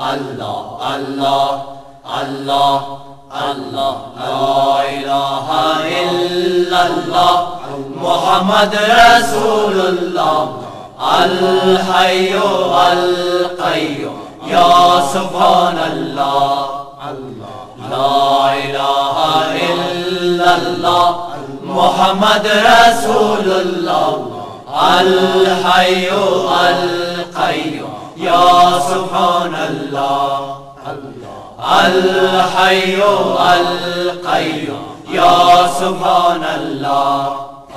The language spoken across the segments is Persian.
الله الله الله الله لا إله إلا الله محمد رسول الله الحي القيوم يا سبحان الله لا إله إلا الله محمد رسول الله الحي القيوم يا سبحان الله الحي القيوم يا سبحان الله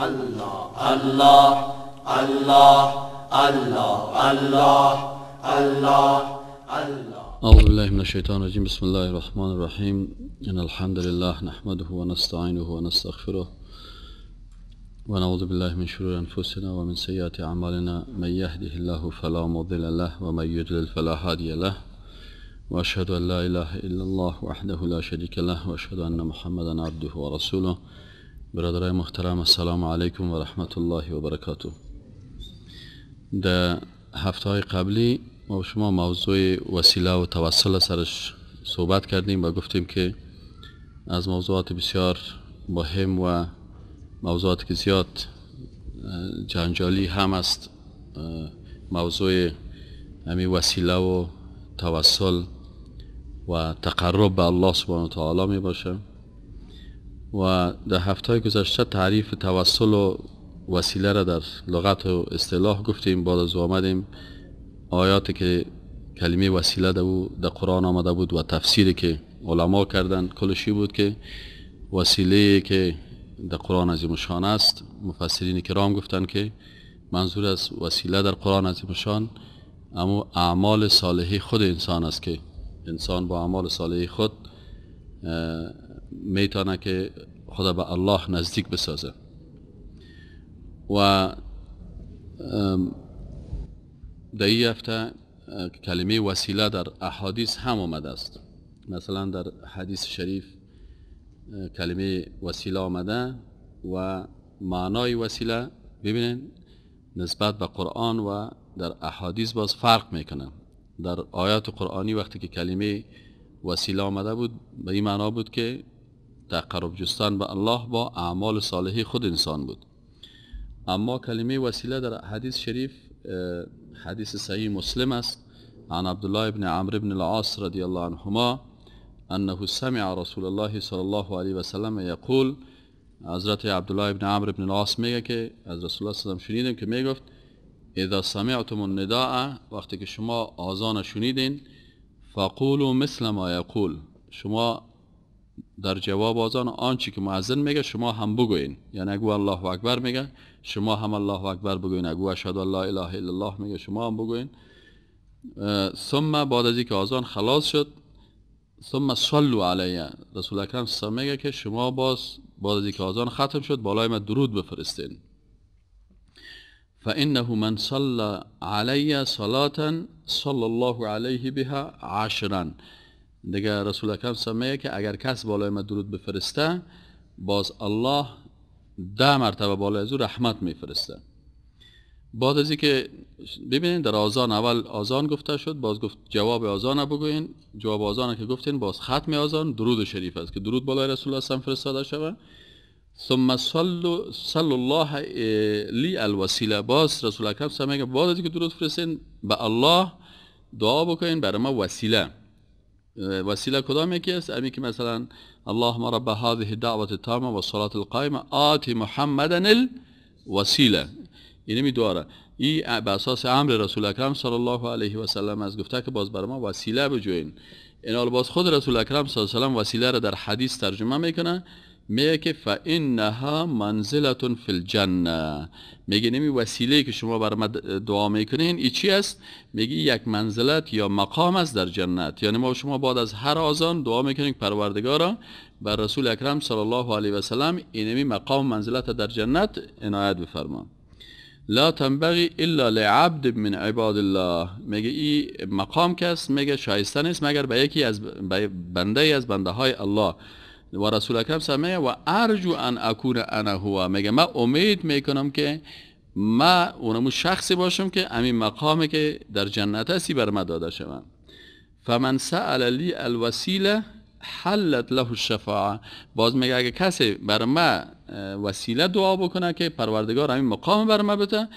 الله الله الله الله الله الله أعوذ بالله من الشيطان الرجيم بسم الله الرحمن الرحيم إن الحمد لله نحمده ونستعينه ونستغفره ونعوذ بالله من شرور أنفسنا ومن سيئات أعمالنا من يهده الله فلا مضل له ومن يضلل فلا هادي له وأشهد أن لا إله إلا الله وحده لا شريك له وأشهد أن محمدا عبده ورسوله برادرای محترم السلام عليكم ورحمة الله وبركاته برکاته در هفته های قبلی ما شما موضوع وسیله و توسل سرش صحبت کردیم و گفتیم که از موضوعات بسیار مهم و موضوعات که زیاد جنجالی هم است موضوع همی وسیله و توسل و تقرب به الله سبحانه و تعالی می باشه و در هفته های گذشته تعریف توسل و وسیله را در لغت و اصطلاح گفتیم بعد از آمدیم آیاتی که کلمه وسیله در در قرآن آمده بود و تفسیری که علما کردن کلشی بود که وسیله که در قرآن عظیم شان است مفسرین کرام گفتن که منظور از وسیله در قرآن عظیم شان اما اعمال صالحی خود انسان است که انسان با اعمال صالحی خود میتانه که خدا به الله نزدیک بسازه و در این هفته کلمه وسیله در احادیث هم آمده است مثلا در حدیث شریف کلمه وسیله آمده و معنای وسیله ببینید نسبت به قرآن و در احادیث باز فرق میکنه در آیات قرآنی وقتی که کلمه وسیله آمده بود به این معنا بود که تقرب جستن به الله با اعمال صالحی خود انسان بود اما کلمه وسیله در حدیث شریف حدیث صحیح مسلم است عن عبدالله ابن عمرو ابن العاص رضی الله عنهما انه سمع رسول الله صلی الله علیه و سلم یقول حضرت الله ابن عمرو ابن العاص میگه که از رسول الله صلی شنیدیم که میگفت اذا سمعتم النداء وقتی که شما آزان شنیدین فقولوا مثل ما یقول شما در جواب آزان آنچه که معزن میگه شما هم بگوین یعنی اگو الله اکبر میگه شما هم الله اکبر بگوین اگو اشهد الله اله الا الله میگه شما هم بگوین ثم بعد از اینکه آزان خلاص شد ثم صلوا علیه رسول اکرم صلی میگه که شما باز بعد که آزان ختم شد بالای ما درود بفرستین فانه من صلى علی صلاة صلی الله عليه بها عشرا دیگه رسول اکرم صلی که اگر کس بالای ما درود بفرسته باز الله ده مرتبه بالای زو رحمت میفرسته بعد از اینکه ببینید در آزان اول آزان گفته شد باز گفت جواب آزان بگوین جواب آزان که گفتین باز ختم آزان درود شریف است که درود بالای رسول الله صلی فرستاده شود ثم صلوا صلوا الله لی الوسیله باز رسول اکرم صلی میگه بعد از اینکه درود فرستین به الله دعا بکنین برای ما وسیله وسیله کدام یکی است امی که مثلا اللهم رب هذه الدعوه التامه والصلاه القائمه آتی محمدا الوسیله یعنی دواره ای به اساس امر رسول اکرم صلی الله علیه و سلم از گفته که باز بر ما وسیله بجوین این باز خود رسول اکرم صلی الله علیه و سلم وسیله را در حدیث ترجمه میکنه میگه که فانها منزلتون فی الجنه میگه نمی وسیله که شما بر دعا میکنین ای چی است میگه یک منزلت یا مقام است در جنت یعنی ما شما بعد از هر آزان دعا میکنین که پروردگارا بر رسول اکرم صلی الله علیه و سلم اینمی مقام منزلت در جنت عنایت بفرما لا تنبغی الا لعبد من عباد الله میگه این مقام کس میگه شایسته نیست مگر به یکی از بنده ای از بنده های الله و رسول اکرم سمه و ارجو ان اکون انا هو میگه ما امید میکنم که ما اونمو شخصی باشم که امی مقامی که در جنت هستی بر ما داده شوم فمن سأل لی حلت له الشفاعه باز میگه اگه کسی بر ما وسیله دعا بکنه که پروردگار همین مقام بر ما بده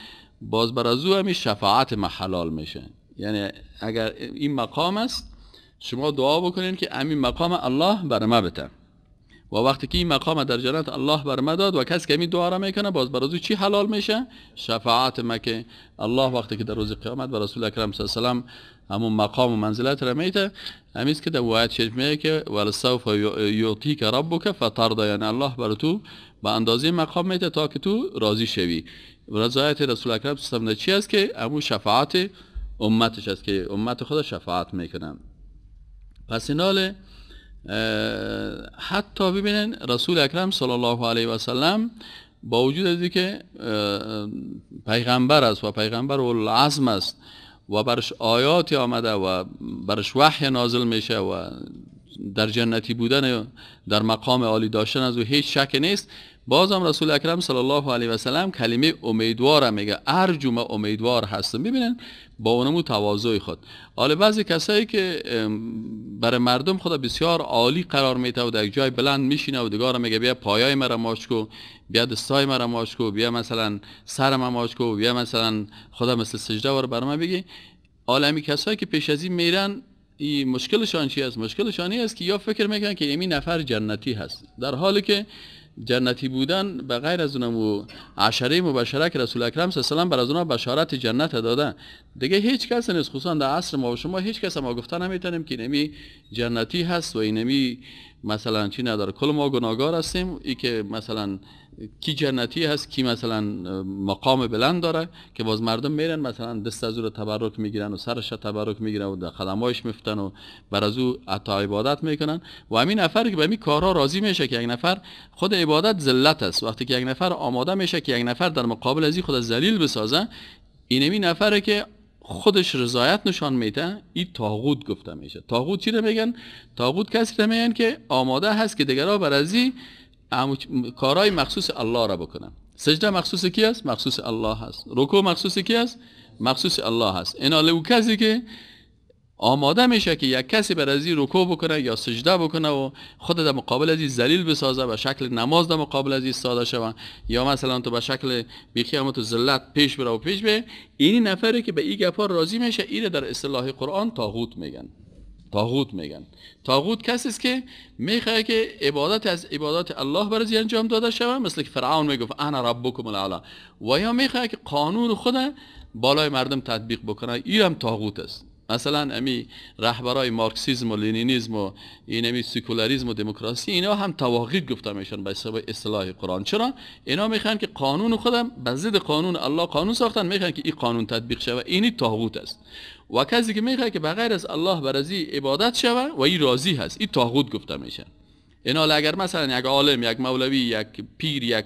باز بر از او همین شفاعت ما حلال میشه یعنی اگر این مقام است شما دعا بکنین که همین مقام الله بر ما بده و وقتی که این مقام در جنت الله بر ما داد و کس که این دعا را میکنه باز برازو چی حلال میشه شفاعت مکه الله وقتی که در روز قیامت و رسول اکرم صلی الله علیه همون مقام و منزلت را میته همیست که در وعد شریف میگه که ولسوف یوتی که ربک فترضا یعنی الله بر تو به اندازه مقام میته تا که تو راضی شوی رضایت رسول اکرم صلی الله چی است که امو شفاعت امتش است که امت خدا شفاعت میکنن پس ایناله حتی ببینن رسول اکرم صلی الله علیه و سلم با وجود از که پیغمبر است و پیغمبر العظم است و برش آیاتی آمده و برش وحی نازل میشه و در جنتی بودن در مقام عالی داشتن از او هیچ شک نیست هم رسول اکرم صلی الله علیه و سلم کلمه امیدوارم میگه ارجو جمعه امیدوار هستم ببینن با اونمو تواضع خود حالا بعضی کسایی که برای مردم خدا بسیار عالی قرار میته و در جای بلند میشینه و دیگه میگه بیا پایای مرا ماش کو بیا دستای مرا ماش کو بیا مثلا سر ما ماش بیا مثلا خدا مثل سجده ور بر من بگی عالمی کسایی که پیش از این میرن این مشکلشان چی است مشکلشان این است که یا فکر میکنن که امی نفر جنتی هست در حالی که جنتی بودن به غیر از اونم و عشره مبشره که رسول اکرم صلی الله علیه و از اونها بشارت جنت داده دیگه هیچ کس نیست خصوصا در عصر ما و شما هیچ کس ما گفته نمیتونیم که نمی جنتی هست و اینمی مثلا چی نداره کل ما گناهگار هستیم ای که مثلا کی جنتی هست کی مثلا مقام بلند داره که باز مردم میرن مثلا دست از او تبرک میگیرن و سرش تبرک میگیرن و در قدمایش میفتن و بر از او عطا عبادت میکنن و همین نفر که به این کارها راضی میشه که یک نفر خود عبادت ذلت است وقتی که یک نفر آماده میشه که یک نفر در مقابل از خود ذلیل بسازه این اینمی نفره که خودش رضایت نشان میده این تاغوت گفته میشه تاغوت چی میگن تاغوت کسی میگن که آماده هست که دیگرها بر ازی کارهای مخصوص الله را بکنم سجده مخصوص کی است مخصوص الله هست رکوع مخصوص کی است مخصوص الله هست اینا لو کسی که آماده میشه که یک کسی بر از رکوع بکنه یا سجده بکنه و خود در مقابل از ذلیل بسازه و شکل نماز در مقابل از ساده شوه یا مثلا تو به شکل هم تو ذلت پیش بره و پیش به این نفره که به این گپا راضی میشه ایره در اصطلاح قرآن تاغوت میگن تاغوت میگن تاغوت کسی است که میخواد که عبادت از عبادات الله برای انجام داده شود مثل که فرعون میگفت انا ربکم الاعلی و یا میخواد که قانون خود بالای مردم تطبیق بکنه این هم تاغوت است مثلا امی رهبرای مارکسیزم و لینینیزم و این امی سکولاریزم و دموکراسی اینا هم تواقید گفته میشن به حساب اصلاح قرآن چرا اینا میخوان که قانون خودم به قانون الله قانون ساختن میخوان که این قانون تطبیق شود اینی طاغوت است و کسی که میخواد که بغیر از الله برزی عبادت شوه و این راضی هست این تاغوت گفته میشه اینا اگر مثلا یک عالم یک مولوی یک پیر یک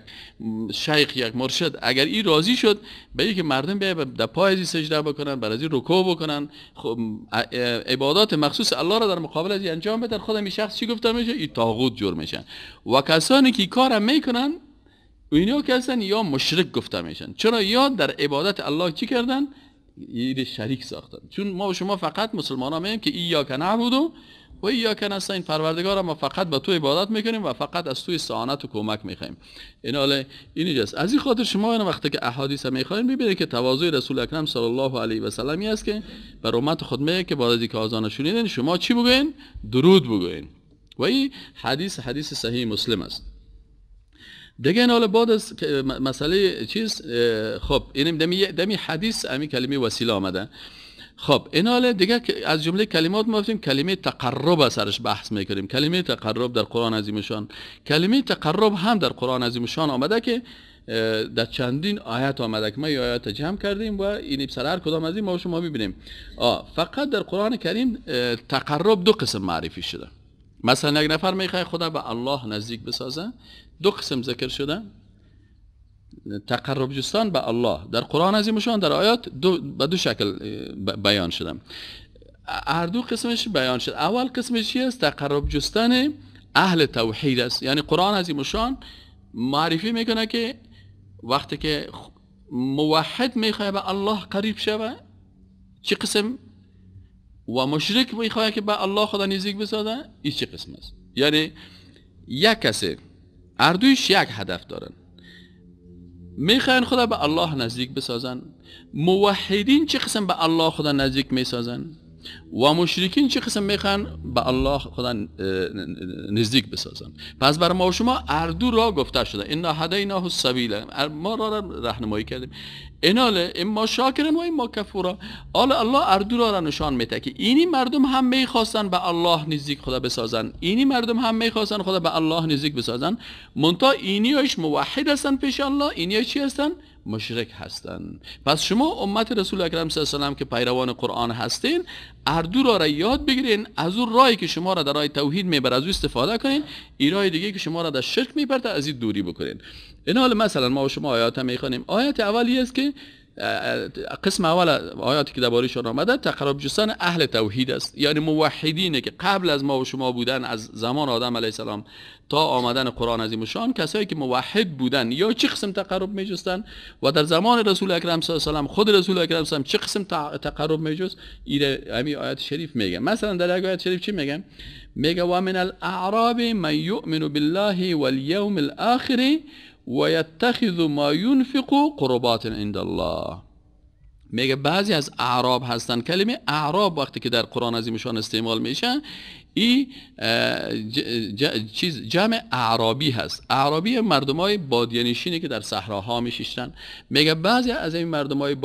شیخ یک مرشد اگر این راضی شد به که مردم و در پای سجده بکنن بر از رکوع بکنن خب، عبادات مخصوص الله را در مقابل از انجام بدن خود این شخص چی گفته میشه این تاغوت جور میشن و کسانی که کارم میکنن اینا که یا مشرک گفته میشن چرا یا در عبادت الله چی کردن ایر شریک ساختن چون ما و شما فقط مسلمان میگیم که ایاک نعبد و است این پروردگار ما فقط به تو عبادت میکنیم و فقط از توی سعانت و کمک میخوایم این حاله این از این خاطر شما این وقتی که احادیث میخواین ببینید که تواضع رسول اکرم صلی الله علیه و سلم است که بر امت خود میگه که بعد از اینکه شنیدین شما چی بگوین درود بگوین و این حدیث حدیث صحیح مسلم است دیگه این حالا بعد از مسئله چیز خب اینم دمی دمی حدیث امی کلمه وسیله آمده خب این حالا دیگه از جمله کلمات ما گفتیم کلمه تقرب سرش بحث میکنیم کلمه تقرب در قرآن عظیمشان شان کلمه تقرب هم در قرآن عظیمشان شان آمده که در چندین آیت آمده که ما این آیات جمع کردیم و اینی سر هر کدام از این ما شما ببینیم فقط در قرآن کریم تقرب دو قسم معرفی شده مثلا یک نفر میخواه خدا به الله نزدیک بسازه دو قسم ذکر شده تقرب جستان به الله در قرآن عظیمشان در آیات دو به دو شکل بیان شده هر دو قسمش بیان شد اول قسمش چی است تقرب جستن اهل توحید است یعنی قرآن عظیمشان معرفی میکنه که وقتی که موحد میخواه به الله قریب شوه چی قسم و مشرک میخواه که به الله خدا نزدیک بسازه این چی قسم است یعنی یک کسی اردویش یک هدف دارن میخواین خدا به الله نزدیک بسازن موحدین چه قسم به الله خدا نزدیک میسازن و مشرکین چه قسم میخوان به الله خدا نزدیک بسازن پس بر ما و شما اردو را گفته شده اینا هدینا السبیل ما را رهنمایی کردیم اناله اما شاکرن و اما کفورا آل الله اردو را, را نشان میده که اینی مردم هم میخواستن به الله نزدیک خدا بسازن اینی مردم هم میخواستن خدا به الله نزدیک بسازن منتها هایش موحد هستن پیش الله اینی چی هستن مشرک هستند پس شما امت رسول اکرم صلی الله علیه و که پیروان قرآن هستین اردو را را یاد بگیرین از اون راهی که شما را در راه توحید میبر از او استفاده کنین این راه دیگه که شما را در شرک میبرد از این دوری بکنین این حال مثلا ما و شما آیات هم میخوانیم آیت اولی است که قسم اول آیاتی که شون آمده تقرب جستن اهل توحید است یعنی موحدینه که قبل از ما و شما بودن از زمان آدم علیه السلام تا آمدن قرآن عظیم شان کسایی که موحد بودن یا چه قسم تقرب جستن و در زمان رسول اکرم صلی الله علیه وسلم خود رسول اکرم صلی الله علیه چه قسم تقرب میجست ایره همین آیت شریف میگه مثلا در یک آیت شریف چی میگه میگه و من الاعراب من یؤمن بالله والیوم الاخر وَيَتَّخِذُ ما ينفق قربات عند الله میگه بعضی از اعراب هستن کلمه اعراب وقتی که در قرآن عظیمشان استعمال میشن این چیز جمع اعرابی هست اعرابی مردم های که در صحراها میشیشتن میگه بعضی از این مردم های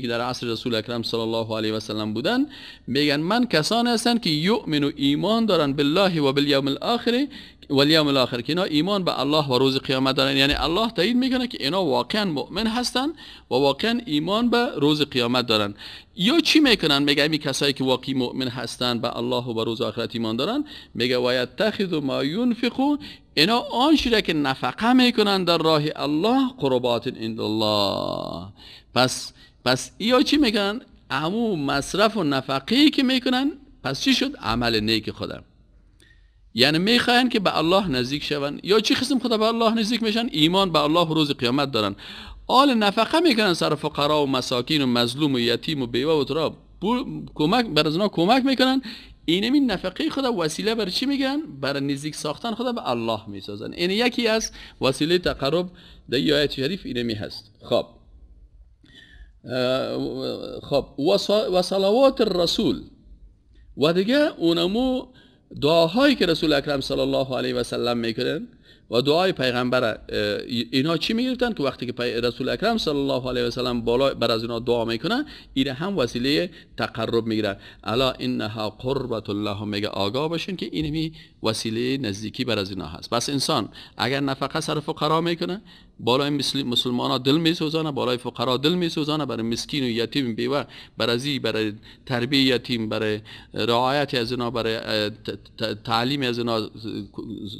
که در عصر رسول اکرم صلی الله علیه و سلم بودن میگن من کسان هستن که یؤمن و ایمان دارن بالله و بالیوم الاخره و الاخر که اینا ایمان به الله و روز قیامت دارن یعنی الله تایید میکنه که اینا واقعا مؤمن هستن و واقعا ایمان به روز قیامت دارن یا چی میکنن میگه می کسایی که واقعی مؤمن هستن به الله و به روز آخرت ایمان دارن میگه و یتخذ ما ینفقون اینا آن را که نفقه میکنن در راه الله قربات عند الله پس پس یا چی میگن عمو مصرف و نفقه که میکنن پس چی شد عمل نیک خودم یعنی میخواین که به الله نزدیک شون یا چی قسم خدا به الله نزدیک میشن ایمان به الله روز قیامت دارن آل نفقه میکنن سر فقرا و مساکین و مظلوم و یتیم و بیوه و تراب کمک بر کمک میکنن این این نفقه خدا وسیله بر چی میگن بر نزدیک ساختن خدا به الله میسازن این یکی از وسیله تقرب در آیت شریف اینمی هست خب خب و صلوات الرسول و دیگه اونمو دعاهایی که رسول اکرم صلی الله علیه و سلم میکنن و دعای پیغمبر اینا چی میگرفتن که وقتی که رسول اکرم صلی الله علیه و سلم بالا بر از اینا دعا میکنن این هم وسیله تقرب میگیرن الا انها قربت الله میگه آگاه باشین که اینمی وسیله نزدیکی بر از اینا هست پس انسان اگر نفقه صرف فقرا میکنه بالای مسلمان ها دل می سوزانه بالای فقرا دل می سوزانه برای مسکین و یتیم بیوه برای برای تربیه یتیم برای رعایت از اینا برای تعلیم از اینا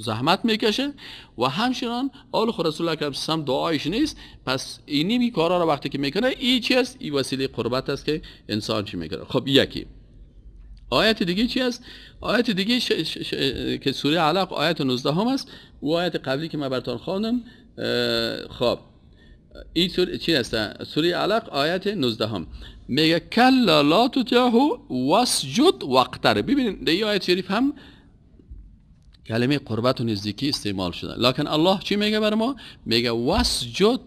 زحمت میکشه و همچنان آل خود رسول الله سم دعایش نیست پس اینی می کارا رو وقتی که میکنه این چی است وسیله قربت است که انسان چی میکنه خب یکی آیت دیگه چی است آیت دیگه که سوره علق آیت 19 هم است و آیت قبلی که ما براتون خواندم خب این سور چی هستن سوری علق آیت 19 هم میگه کلا لا تطعه واسجد وقتر ببینید در این آیت شریف هم کلمه قربت و نزدیکی استعمال شده لکن الله چی میگه بر ما میگه واسجد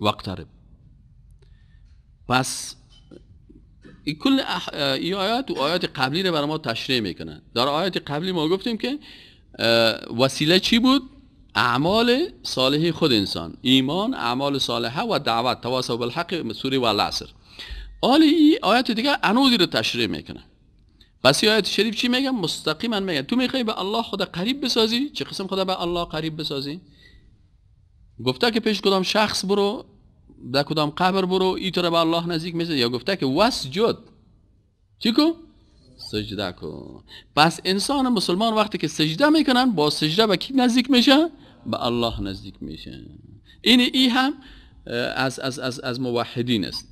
وقتر پس این کل ای آیات و آیات قبلی رو بر ما تشریح میکنه در آیات قبلی ما گفتیم که وسیله چی بود؟ اعمال صالح خود انسان ایمان اعمال صالحه و دعوت تواصل بالحق سوری و العصر آل ای آیت دیگه انوزی رو تشریح میکنه بسی شریف چی میگم مستقیما میگه تو میخوای به الله خدا قریب بسازی چه قسم خدا به الله قریب بسازی گفته که پیش کدام شخص برو در کدام قبر برو ای تو به الله نزدیک میشه یا گفته که وسجد چیکو سجده کن پس انسان مسلمان وقتی که سجده میکنن با سجده به کی نزدیک میشه به الله نزدیک میشن. این ای هم از, از, از, از موحدین است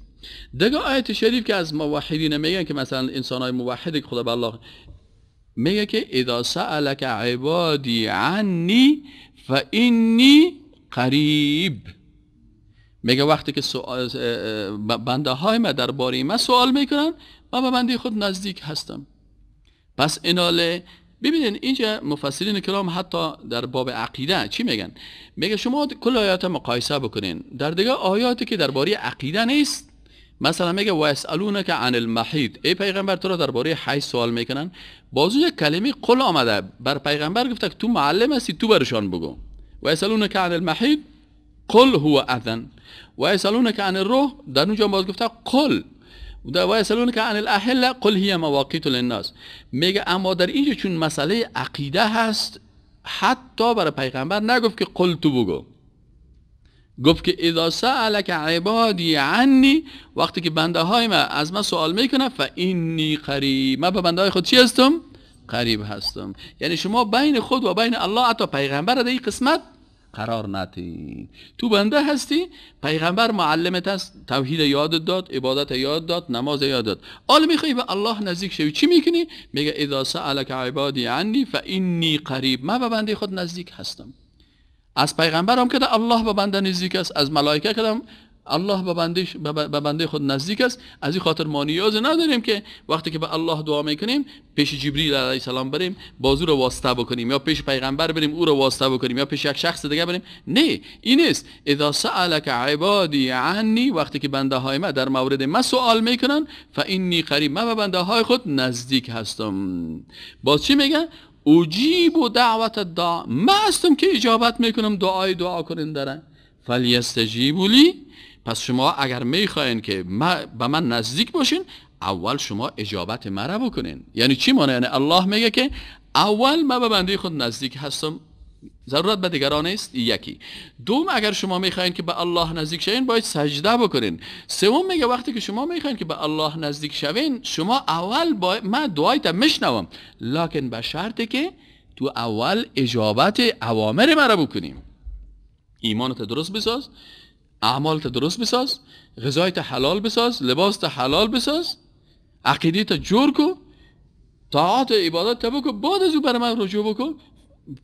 دیگه آیت شریف که از موحدین میگن که مثلا انسان های که خدا به الله میگه که اذا سألك عبادی عنی فانی قریب میگه وقتی که بنده های ما باری ما سوال میکنن و به بنده خود نزدیک هستم پس اناله ببینید اینجا مفسرین کلام حتی در باب عقیده چی میگن میگه شما کل آیات مقایسه بکنین در دیگه آیاتی که درباره عقیده نیست مثلا میگه که عن المحید ای پیغمبر تو را درباره حیث سوال میکنن بازو یک کلمه قل آمده بر پیغمبر گفته تو معلم هستی تو برشان بگو که عن المحید قل هو اذن که عن الروح در اونجا باز گفته قل و که عن الاحل قل هی مواقیت للناس میگه اما در اینجا چون مسئله عقیده هست حتی برای پیغمبر نگفت که قل تو بگو گفت که اذا سألك عبادی عنی وقتی که بنده های از من سوال میکنه اینی قریب من به بنده های خود چی هستم قریب هستم یعنی شما بین خود و بین الله حتی پیغمبر در این قسمت قرار نتی. تو بنده هستی پیغمبر معلمت است توحید یاد داد عبادت یاد داد نماز یاد داد حال میخوای به الله نزدیک شوی چی میکنی میگه اذا سالک عبادی عنی فانی قریب من به بنده خود نزدیک هستم از پیغمبرم که الله به بنده نزدیک است از ملائکه کدم الله به بنده بنده خود نزدیک است از این خاطر ما نیاز نداریم که وقتی که به الله دعا میکنیم پیش جبریل علیه السلام بریم بازو رو واسطه بکنیم یا پیش پیغمبر بریم او رو واسطه بکنیم یا پیش یک شخص دیگه بریم نه این نیست اذا سالک عبادی عنی وقتی که بنده های ما در مورد ما سوال میکنن فانی قریب من به بنده های خود نزدیک هستم باز چی میگه اجیب و دعوت دعا من هستم که اجابت میکنم دعای دعا کنین دارن لی پس شما اگر میخواین که به من نزدیک باشین اول شما اجابت مرا بکنین یعنی چی مانه یعنی الله میگه که اول من به بنده خود نزدیک هستم ضرورت به دیگران نیست یکی دوم اگر شما میخواین که به الله نزدیک شوین باید سجده بکنین سوم میگه وقتی که شما میخواین که به الله نزدیک شوین شما اول با من دعایت میشنوم لکن به شرطی که تو اول اجابت اوامر مرا بکنیم ایمانت درست بساز اعمال تا درست بساز غذای تا حلال بساز لباس تا حلال بساز تا جور کو طاعت و تا بکن بعد از او برای من رجوع بکن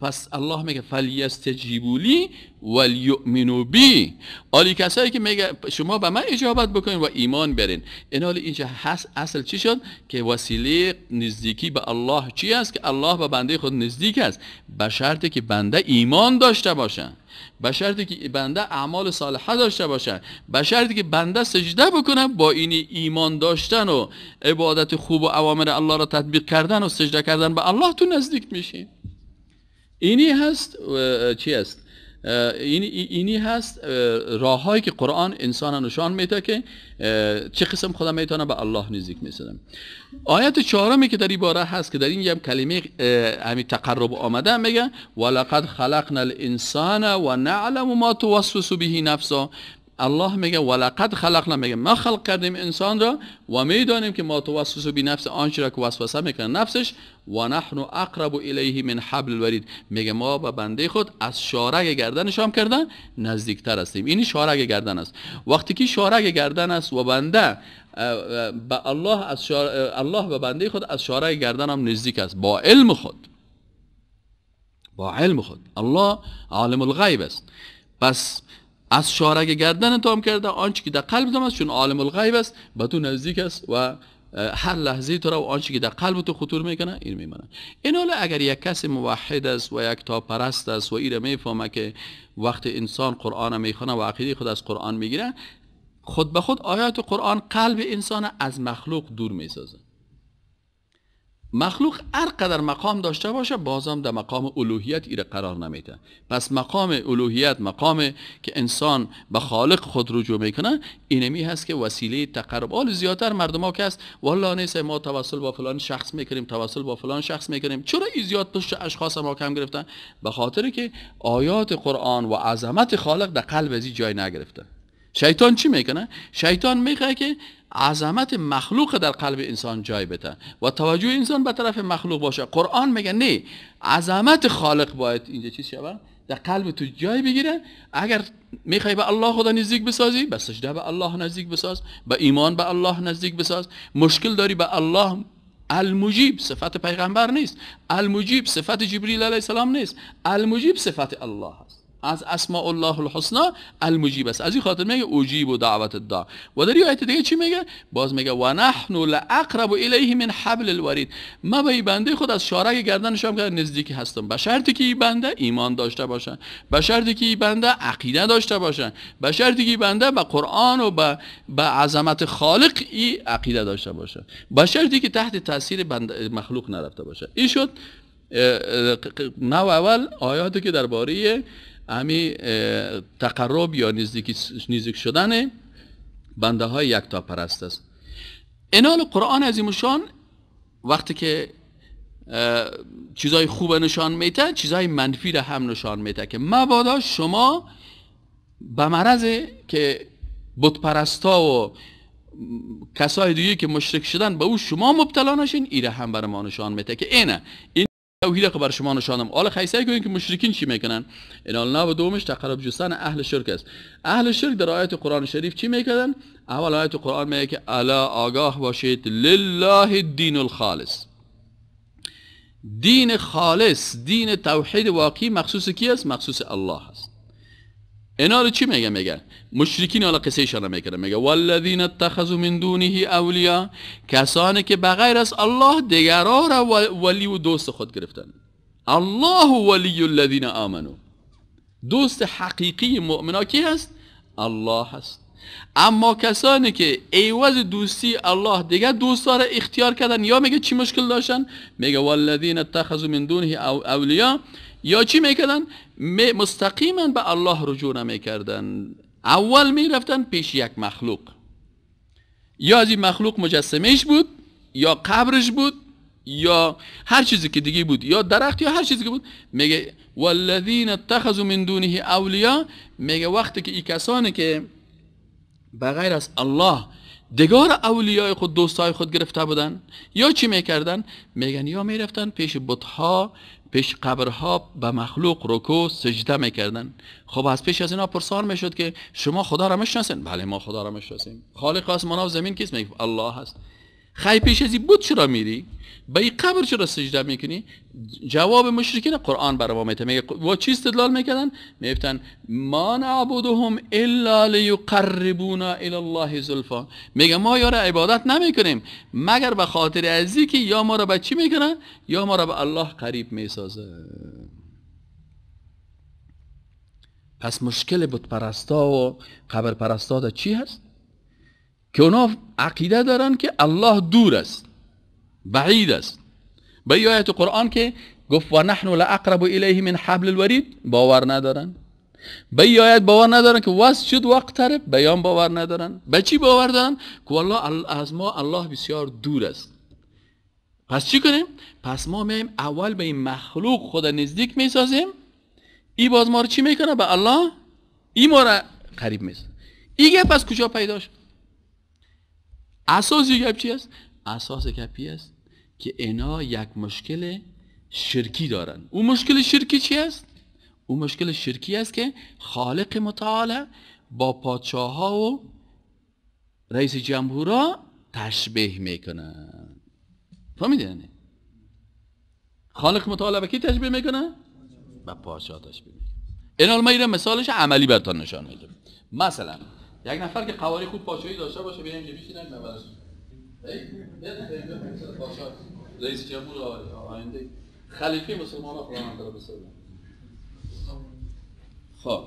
پس الله میگه فلیستجیبولی ولیؤمنو بی آلی کسایی که میگه شما به من اجابت بکنین و ایمان برین این حال اینجا هست اصل چی شد که وسیله نزدیکی به الله چی است که الله به بنده خود نزدیک است به شرطی که بنده ایمان داشته باشند. به شرطی که بنده اعمال صالحه داشته باشن به شرطی که بنده سجده بکنه با این ایمان داشتن و عبادت خوب و اوامر الله را تطبیق کردن و سجده کردن به الله تو نزدیک میشین اینی هست چی است اینی هست راههایی که قرآن انسان نشان میده که چه قسم خدا میتونه به الله نزدیک میسازم آیت چهارمی که در این باره هست که در این یه کلمه همین تقرب آمده میگه ولقد خلقنا الانسان و نعلم ما توسوس به نفسه الله میگه ولقد خلقنا میگه ما خلق کردیم انسان را و میدانیم که ما توسوس بی نفس آنچه را که وسوسه میکنه نفسش و نحن اقرب الیه من حبل الورید میگه ما به بنده خود از شارگ گردن شام کردن نزدیکتر هستیم این یعنی شارگ گردن است وقتی که شارگ گردن است و بنده به الله از الله به بنده خود از شارگ گردن هم نزدیک است با علم خود با علم خود الله عالم الغیب است پس از شارک گردن تام کرده آنچه که در قلب است چون عالم الغیب است به تو نزدیک است و هر لحظه تو رو آنچه که در قلب تو خطور میکنه این میمانه این اگر یک کس موحد است و یک تا پرست است و این میفهمه که وقت انسان قرآن میخونه و عقیده خود از قرآن میگیره خود به خود آیات قرآن قلب انسان از مخلوق دور میسازه مخلوق هر قدر مقام داشته باشه بازم در مقام الوهیت ایره قرار نمیده پس مقام الوهیت مقام که انسان به خالق خود رجوع میکنه اینمی هست که وسیله تقرب آل زیادتر مردم ها که هست والا نیست ما توسل با فلان شخص میکنیم توسل با فلان شخص میکنیم چرا ای زیاد پشت اشخاص ما کم گرفتن به خاطر که آیات قرآن و عظمت خالق در قلب ازی جای نگرفته شیطان چی میکنه شیطان میخواد که عظمت مخلوق در قلب انسان جای بده و توجه انسان به طرف مخلوق باشه قرآن میگه نه عظمت خالق باید اینجا چیز شود در قلب تو جای بگیره اگر میخوای به الله خدا نزدیک بسازی به سجده به الله نزدیک بساز به ایمان به الله نزدیک بساز مشکل داری به الله المجیب صفت پیغمبر نیست المجیب صفت جبریل علیه السلام نیست المجیب صفت الله از اسماء الله الحسنا المجیب است از این خاطر میگه اجیب و دعوت دا و در دیگه چی میگه باز میگه و نحن لاقرب الیه من حبل الورید ما به این بنده خود از شارک گردنش هم نزدیکی هستم به شرطی که این بنده ایمان داشته باشه به شرطی که این بنده عقیده داشته باشه به شرطی که بنده به قرآن و به به عظمت خالق ای عقیده داشته باشه به شرطی که تحت تاثیر مخلوق نرفته باشه این شد نو اول آیاتی که درباره امی تقرب یا نزدیک, نزدیک شدن بنده های تا پرست است انال قرآن از ایمشان وقتی که چیزای خوب نشان میته چیزای منفی را هم نشان میته که مبادا شما به مرض که پرستا و کسای دیگه که مشرک شدن به او شما مبتلا نشین ایره هم بر ما نشان میته که اینه این او که بر شما نشانم آل خیسه کنید که مشرکین چی میکنن این النا و دومش تقرب جستان اهل شرک است اهل شرک در آیت قرآن شریف چی میکردن اول آیت قرآن میگه که الا آگاه باشید لله دین الخالص دین خالص دین توحید واقعی مخصوص کی است مخصوص الله است اینا رو چی میگه میگه مشرکین حالا قصه ایشان میکنه میگه والذین اتخذوا من دونه اولیا کسانی که بغیر از الله دیگرا را ولی و دوست خود گرفتن الله ولی الذین آمنو دوست حقیقی مؤمنا کی هست الله هست اما کسانی که ایواز دوستی الله دیگه دوستا اختیار کردن یا میگه چی مشکل داشتن میگه والذین اتخذوا من دونه اولیا یا چی میکردن مستقیما به الله رجوع نمیکردن اول میرفتن پیش یک مخلوق یا از این مخلوق مجسمهش بود یا قبرش بود یا هر چیزی که دیگه بود یا درخت یا هر چیزی که بود میگه والذین اتخذوا من دونه اولیا میگه وقتی که این کسانی که غیر از الله دگار اولیای خود دوستای خود گرفته بودن یا چی میکردن میگن یا میرفتن پیش بتها پیش قبرها به مخلوق رکو سجده میکردن خب از پیش از اینا پرسار میشد که شما خدا را میشناسین بله ما خدا را میشناسیم خالق آسمان و زمین کیست میگه الله هست خی پیش ازی بود چرا میری به این قبر چرا سجده میکنی جواب مشرکین قرآن برای میگه و چی استدلال میکردن میفتن ما نعبدهم الا لیقربونا الی الله زلفا میگه ما یاره عبادت نمیکنیم مگر به خاطر ازی که یا ما را به چی میکنن؟ یا ما را به الله قریب میسازه پس مشکل بود پرستا و قبر پرستا چی هست که اونا عقیده دارن که الله دور است بعید است به ای آیت قرآن که گفت و نحن لاقرب الیه من حبل الورید باور ندارن به ای آیت باور ندارن که وز شد وقت تره بیان باور ندارن به چی باور دارن که والله از ما الله بسیار دور است پس چی کنیم پس ما میایم اول به این مخلوق خود نزدیک میسازیم ای باز ما رو چی میکنه به الله ای ما رو قریب میسازه این گپ از کجا پیدا شد اساس گپ چی است اساس کپی است که اینا یک مشکل شرکی دارن اون مشکل شرکی چی است؟ اون مشکل شرکی است که خالق متعال با پادشاه ها و رئیس جمهورا تشبیه میکنن فهمیدین؟ یعنی؟ خالق متعال به کی تشبیه میکنه؟ با پادشاه تشبیه میکنه این مثالش عملی برتان نشان میدم مثلا یک نفر که قواری خود پادشاهی داشته باشه بیایم که بشینن این رئیس جمهور آینده خلیفه مسلمان ها قرآن منطقه بسازن خب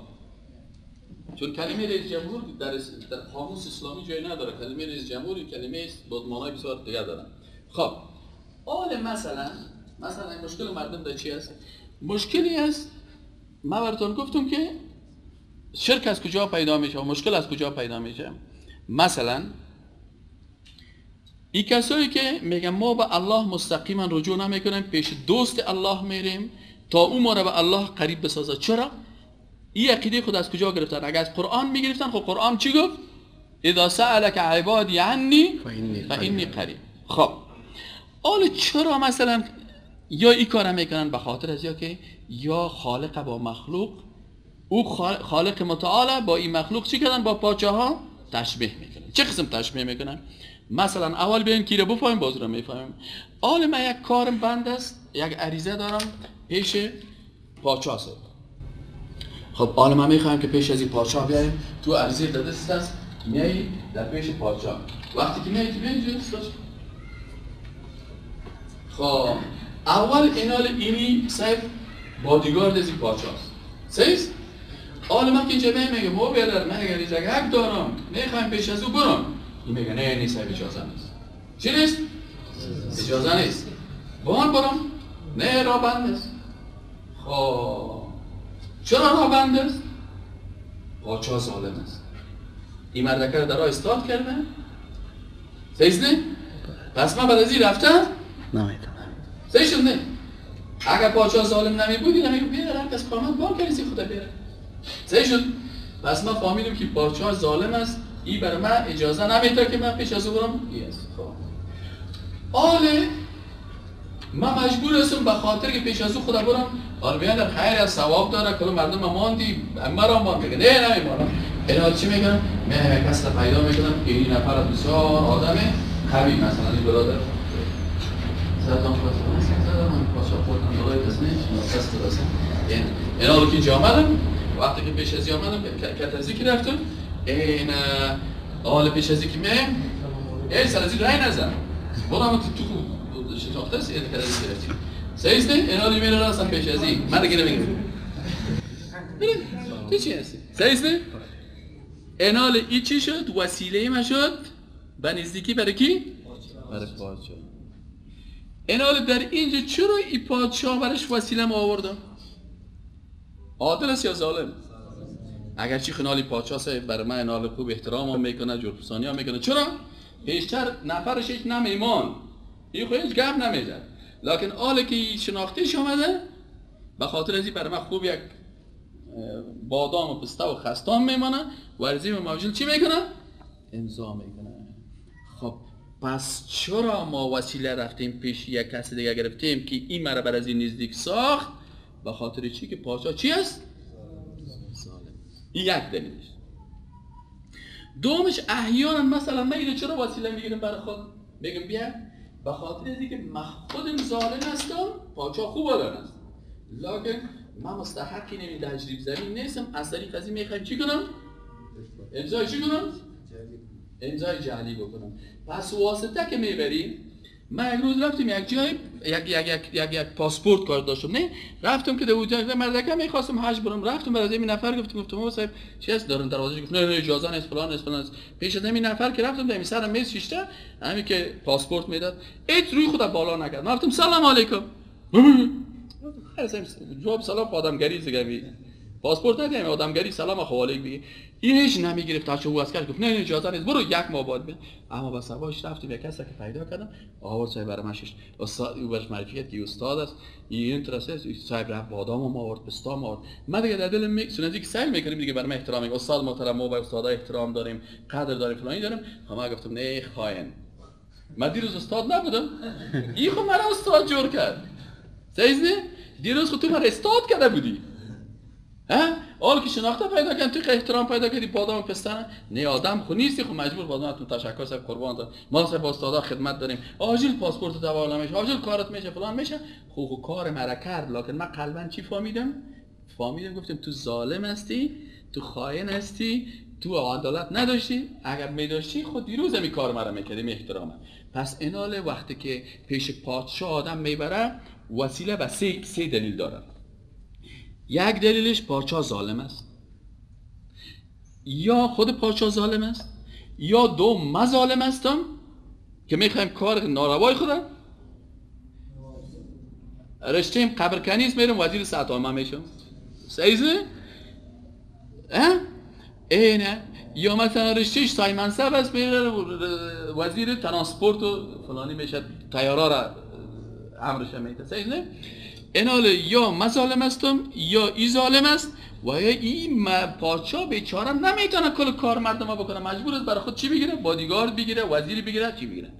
چون کلمه رئیس جمهور در, در قاموس اسلامی جای نداره کلمه رئیس جمهور کلمه است بدمان های بسیار دیگه دارن خب آل مثلا مثلا مشکل مردم در چی است مشکلی است من براتون گفتم که شرک از کجا پیدا میشه و مشکل از کجا پیدا میشه مثلا این کسایی که میگن ما به الله مستقیما رجوع نمیکنیم پیش دوست الله میریم تا او ما را به الله قریب بسازد چرا این عقیده خود از کجا گرفتن اگر از قرآن میگرفتن خب قرآن چی گفت اذا سألك عبادی عنی فانی قریب خب حالا چرا مثلا یا این کار میکنن به خاطر از یا که یا خالق با مخلوق او خالق متعال با این مخلوق چی کردن با پاچه ها تشبیه میکنن چه قسم تشبیه میکنن مثلا اول بیاین کی را باز رو میفهمیم آل من یک کارم بند است یک عریضه دارم پیش پادشاه است خب آل من میخوایم که پیش از این پادشاه بیاییم تو عریضه داده است میایی در پیش پادشاه وقتی که میایی که میایی خب اول اینال اینی صاحب بادیگارد از این پادشاه است سیست آل من که اینجا میگه مو بیادر من اگر اینجا دارم میخوایم پیش از او برم این میگه نه نیست اجازه نیست چی نیست؟ اجازه نیست بان برم نه را بند است خب چرا را بند است؟ پاچا ظالم است این مردکه رو در راه استاد کرده؟ سیز نه؟ پس ما بعد از این رفتم؟ نمیدونم سیز نه اگر قاچا ظالم نمی بودی نمی بود بیره هر کس کامل بار کردی خدا بیره سیز شد پس ما فهمیدم که قاچا ظالم است ای برای من اجازه نمیده که من پیش از برم ای از خب آله من مجبور هستم به خاطر که پیش از او خدا برم آره بیان خیر از ثواب داره کلا مردم ما ماندی مرا ما میگه نه نمیمانم اینا چی میگن من یک کس پیدا میکنم که این نفر از بسیار آدم قوی مثلا این برادر سرطان خواستم من پاسا خودم دلای کس نیست کس درستم اینا رو که اینجا آمدم وقتی که پیش از آمدم کتزی که رفتم این آل پیش از که میم ای ازی رای نزن بلا ما تو تو شتاخته سی این کرده گرفتی سیسته این آلی میره راستم پیش ازی من گیره بگیرم تو چی هستی؟ سیسته؟ انال ای چی شد؟ وسیله ما شد به نزدیکی برای کی؟ برای پادشاه انال در اینجا چرا ای پادشاه برش وسیله ما آوردم؟ عادل است یا ظالم؟ اگر چی خنالی پادشاه بر من نال خوب احترام هم میکنه جرپسانی هم میکنه چرا؟ پیشتر نفرش هیچ نم این هیچ گپ نمیزد لیکن آل که شناختیش آمده به خاطر ازی بر من خوب یک بادام و پسته و خستان میمانه و رزیم چی میکنه؟ امضا میکنه خب پس چرا ما وسیله رفتیم پیش یک کس دیگه گرفتیم که این مرا بر از این نزدیک ساخت به خاطر چی که پادشاه چی است؟ این یک دلیلش دومش احیانا مثلا ما اینو چرا وسیله میگیرم برای خود بگم بیا به خاطر از که خودم ظالم هستم پاچا خوب است لکن من مستحقی نمی تجریب زمین نیستم از طریق از این میخوایم چی کنم؟ امضای چی کنم؟ امضای جعلی بکنم پس واسطه که میبریم ما یک روز رفتیم یک جای یک یک یک یک, یک پاسپورت کار داشتم نه رفتم که جای مردکه میخواستم حج برم رفتم برای این نفر گفتم گفتم آقا صاحب چی هست دارن دروازه گفت نه نه اجازه نیست فلان است فلان است پیش از این نفر که رفتم در سرم میز شیشته همین که پاسپورت میداد ایت روی خود بالا نکرد من گفتم سلام علیکم جواب سلام آدمگری دیگه پاسپورت ندیم آدمگری سلام و خوالی بی هیچ نمیگیره تا چه از کرد گفت نه اجازه نیست برو یک ماه بعد بین اما با سواش رفتیم یک کسی که پیدا کردم آورد صاحب شش استاد او برش معرفی کرد استاد است این ترس است صاحب رفت بادام ما آورد پستا ما آورد من دیگه در دل می سنتی که سعی میکنیم دیگه برام احترام استاد محترم ما به استاد احترام داریم قدر داریم فلانی داریم اما گفتم نه خائن من دیروز استاد نبودم این خب مرا استاد جور کرد سیزنی دیروز خود تو مرا استاد کرده بودی آل که شناخته پیدا کردن تو احترام پیدا کردی آدم پسر نه آدم خو نیستی خو خب مجبور تو تشکر سب قربان داد ما سب استادا خدمت داریم آجیل پاسپورت تو میشه آجیل کارت میشه فلان میشه خو خو کار مرا کرد لکن من قلبا چی فامیدم؟ فامیدم گفتم تو ظالم هستی تو خائن هستی تو عدالت نداشتی اگر میداشتی خود خب دیروز می کار مرا میکردیم احترام پس انال وقتی که پیش پادشاه آدم میبره وسیله و سه, سه دلیل داره یک دلیلش پارچا ظالم است یا خود پارچا ظالم است یا دو ما ظالم هستم که میخوایم کار ناروای خودم رشته ایم قبر کنیز میرم وزیر ساعت آمه میشم سیزه ها؟ ای یا مثلا رشتهش سایمنصب است وزیر ترانسپورت و فلانی میشه تیارا را امرش میده سیزه اناله یا مظالم ظالم هستم یا ای ظالم است و یا این پادشاه بیچاره نمیتونه کل کار مردم ها بکنه مجبور است برای خود چی بگیره بادیگارد بگیره وزیری بگیره چی بگیره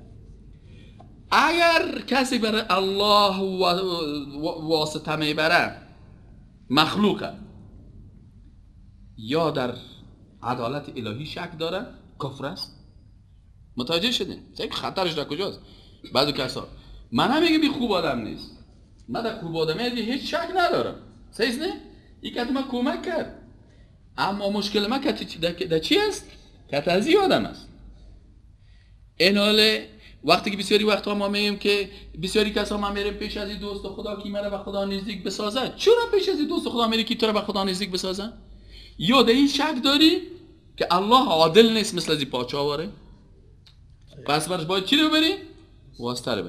اگر کسی برای الله واسطه میبره مخلوقه یا در عدالت الهی شک داره کفر است متوجه شده خطرش در کجاست بعضی کسا من هم خوب آدم نیست ما در کوبادمه هیچ شک ندارم سیز نه؟ این که کمک کرد اما مشکل من در چی است؟ کت از آدم است این حاله وقتی که بسیاری وقتها ما میگیم که بسیاری کسا ما میریم پیش از دوست خدا که مرا به خدا نزدیک بسازد چرا پیش از دوست خدا میری که تو را به خدا نزدیک بسازه؟ یا در این شک داری که الله عادل نیست مثل از پاچه آواره پس برش باید چی رو ببری؟ واسطه رو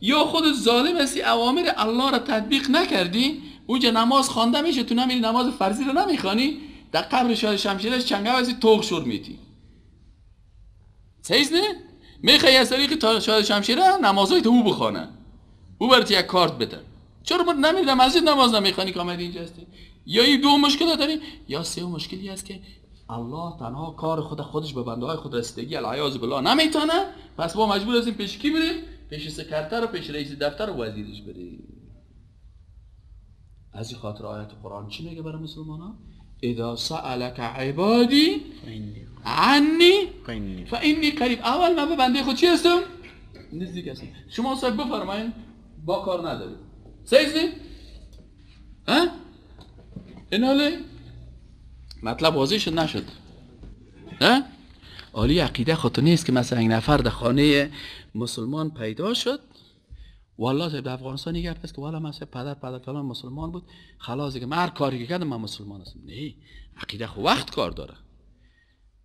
یا خود ظالم هستی اوامر الله را تطبیق نکردی اونجا نماز خوانده میشه تو نمیری نماز فرضی رو نمیخوانی در قبر شاه شمشیرش چنگه وزی توغ شور میتی سیز نه میخوای از طریق شاه شمشیره نمازهای تو او بخوانه او برات یک کارت بده چرا ما نمیری در نماز نمیخوانی که آمدی یا این دو مشکل داری یا سه مشکلی هست که الله تنها کار خود خودش به بنده های خود رسیدگی العیاز بالله نمیتونه پس ما مجبور هستیم پیش کی بریم پیش سکرتر و پیش رئیس دفتر و وزیرش بریم از این خاطر آیت قرآن چی میگه برای ها؟ اذا سألك عبادی عنی فانی قریب اول من به بنده خود چی هستم نزدیک هستم شما صاحب بفرمایید با کار ندارید سیزنی ها این مطلب واضح شد نشد نه؟ عالی عقیده تو نیست که مثلا این نفر در خانه مسلمان پیدا شد والله در افغانستان یک است که والا مثلا پدر پدر کلام مسلمان بود خلاص که من هر کاری که کردم من مسلمان هستم نه عقیده خو وقت کار داره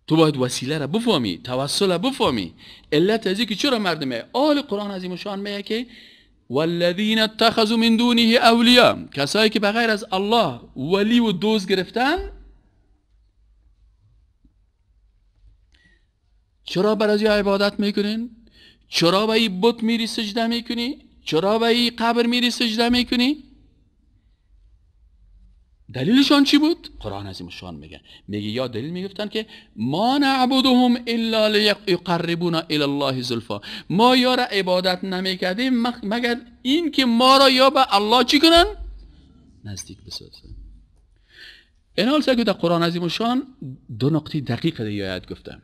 تو باید وسیله را بفهمی توسل را بفهمی علت از که چرا مردمه آل قرآن عظیم شان میگه که والذین اتخذوا من دونه اولیاء کسایی که بغیر از الله ولی و دوز گرفتن چرا برای عبادت میکنین؟ چرا به این بت میری سجده میکنی؟ چرا به این قبر میری سجده میکنی؟ دلیلشان چی بود؟ قرآن شان میگه میگه یا دلیل میگفتن که ما نعبدهم الا لیقربونا الی الله زلفا ما یا را عبادت نمیکردیم مگر این که ما را یا به الله چی کنن؟ نزدیک بسازن این حال که در قرآن شان دو نقطه دقیق دیگه گفتم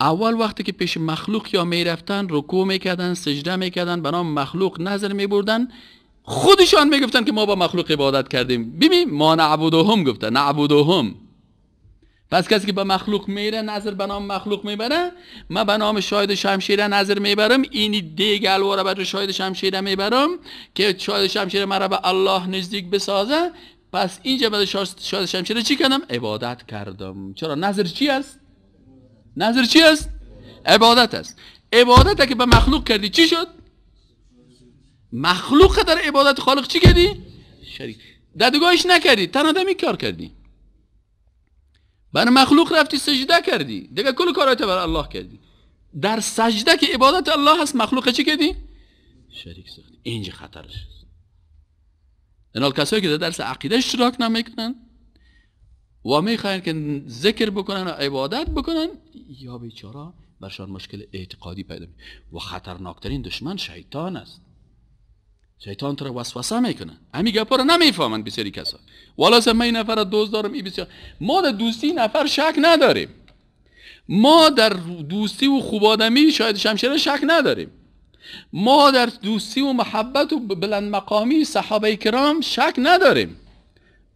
اول وقتی که پیش مخلوق یا میرفتن رکوع میکردن سجده میکردن به نام مخلوق نظر میبردن خودشان میگفتن که ما با مخلوق عبادت کردیم ببین ما نعبدهم گفته نعبدهم پس کسی که به مخلوق میره نظر به نام مخلوق میبره ما به نام شاهد شمشیره نظر میبرم اینی دیگه الواره بر شاید شمشیره میبرم که شاید شمشیره مرا به الله نزدیک بسازه پس اینجا به شاید شمشیره چی کردم عبادت کردم چرا نظر چی است نظر چی است؟ عبادت است عبادت که به مخلوق کردی چی شد؟ مخلوق در عبادت خالق چی کردی؟ شریک ددگاهش نکردی تنها دمی کار کردی بر مخلوق رفتی سجده کردی دیگه کل کارات بر الله کردی در سجده که عبادت الله هست مخلوق چی کردی؟ شریک ساختی اینجا خطرش است کسایی که در درس عقیده اشتراک نمیکنن و میخواین که ذکر بکنن و عبادت بکنن یا بیچارا برشان مشکل اعتقادی پیدا می و خطرناکترین دشمن شیطان است شیطان تو رو وسوسه میکنه امی گپا رو نمیفهمن بسیاری کسا والا من این نفر دوست دارم این ما در دوستی نفر شک نداریم ما در دوستی و خوب آدمی شاید شمشیره شک نداریم ما در دوستی و محبت و بلند مقامی صحابه کرام شک نداریم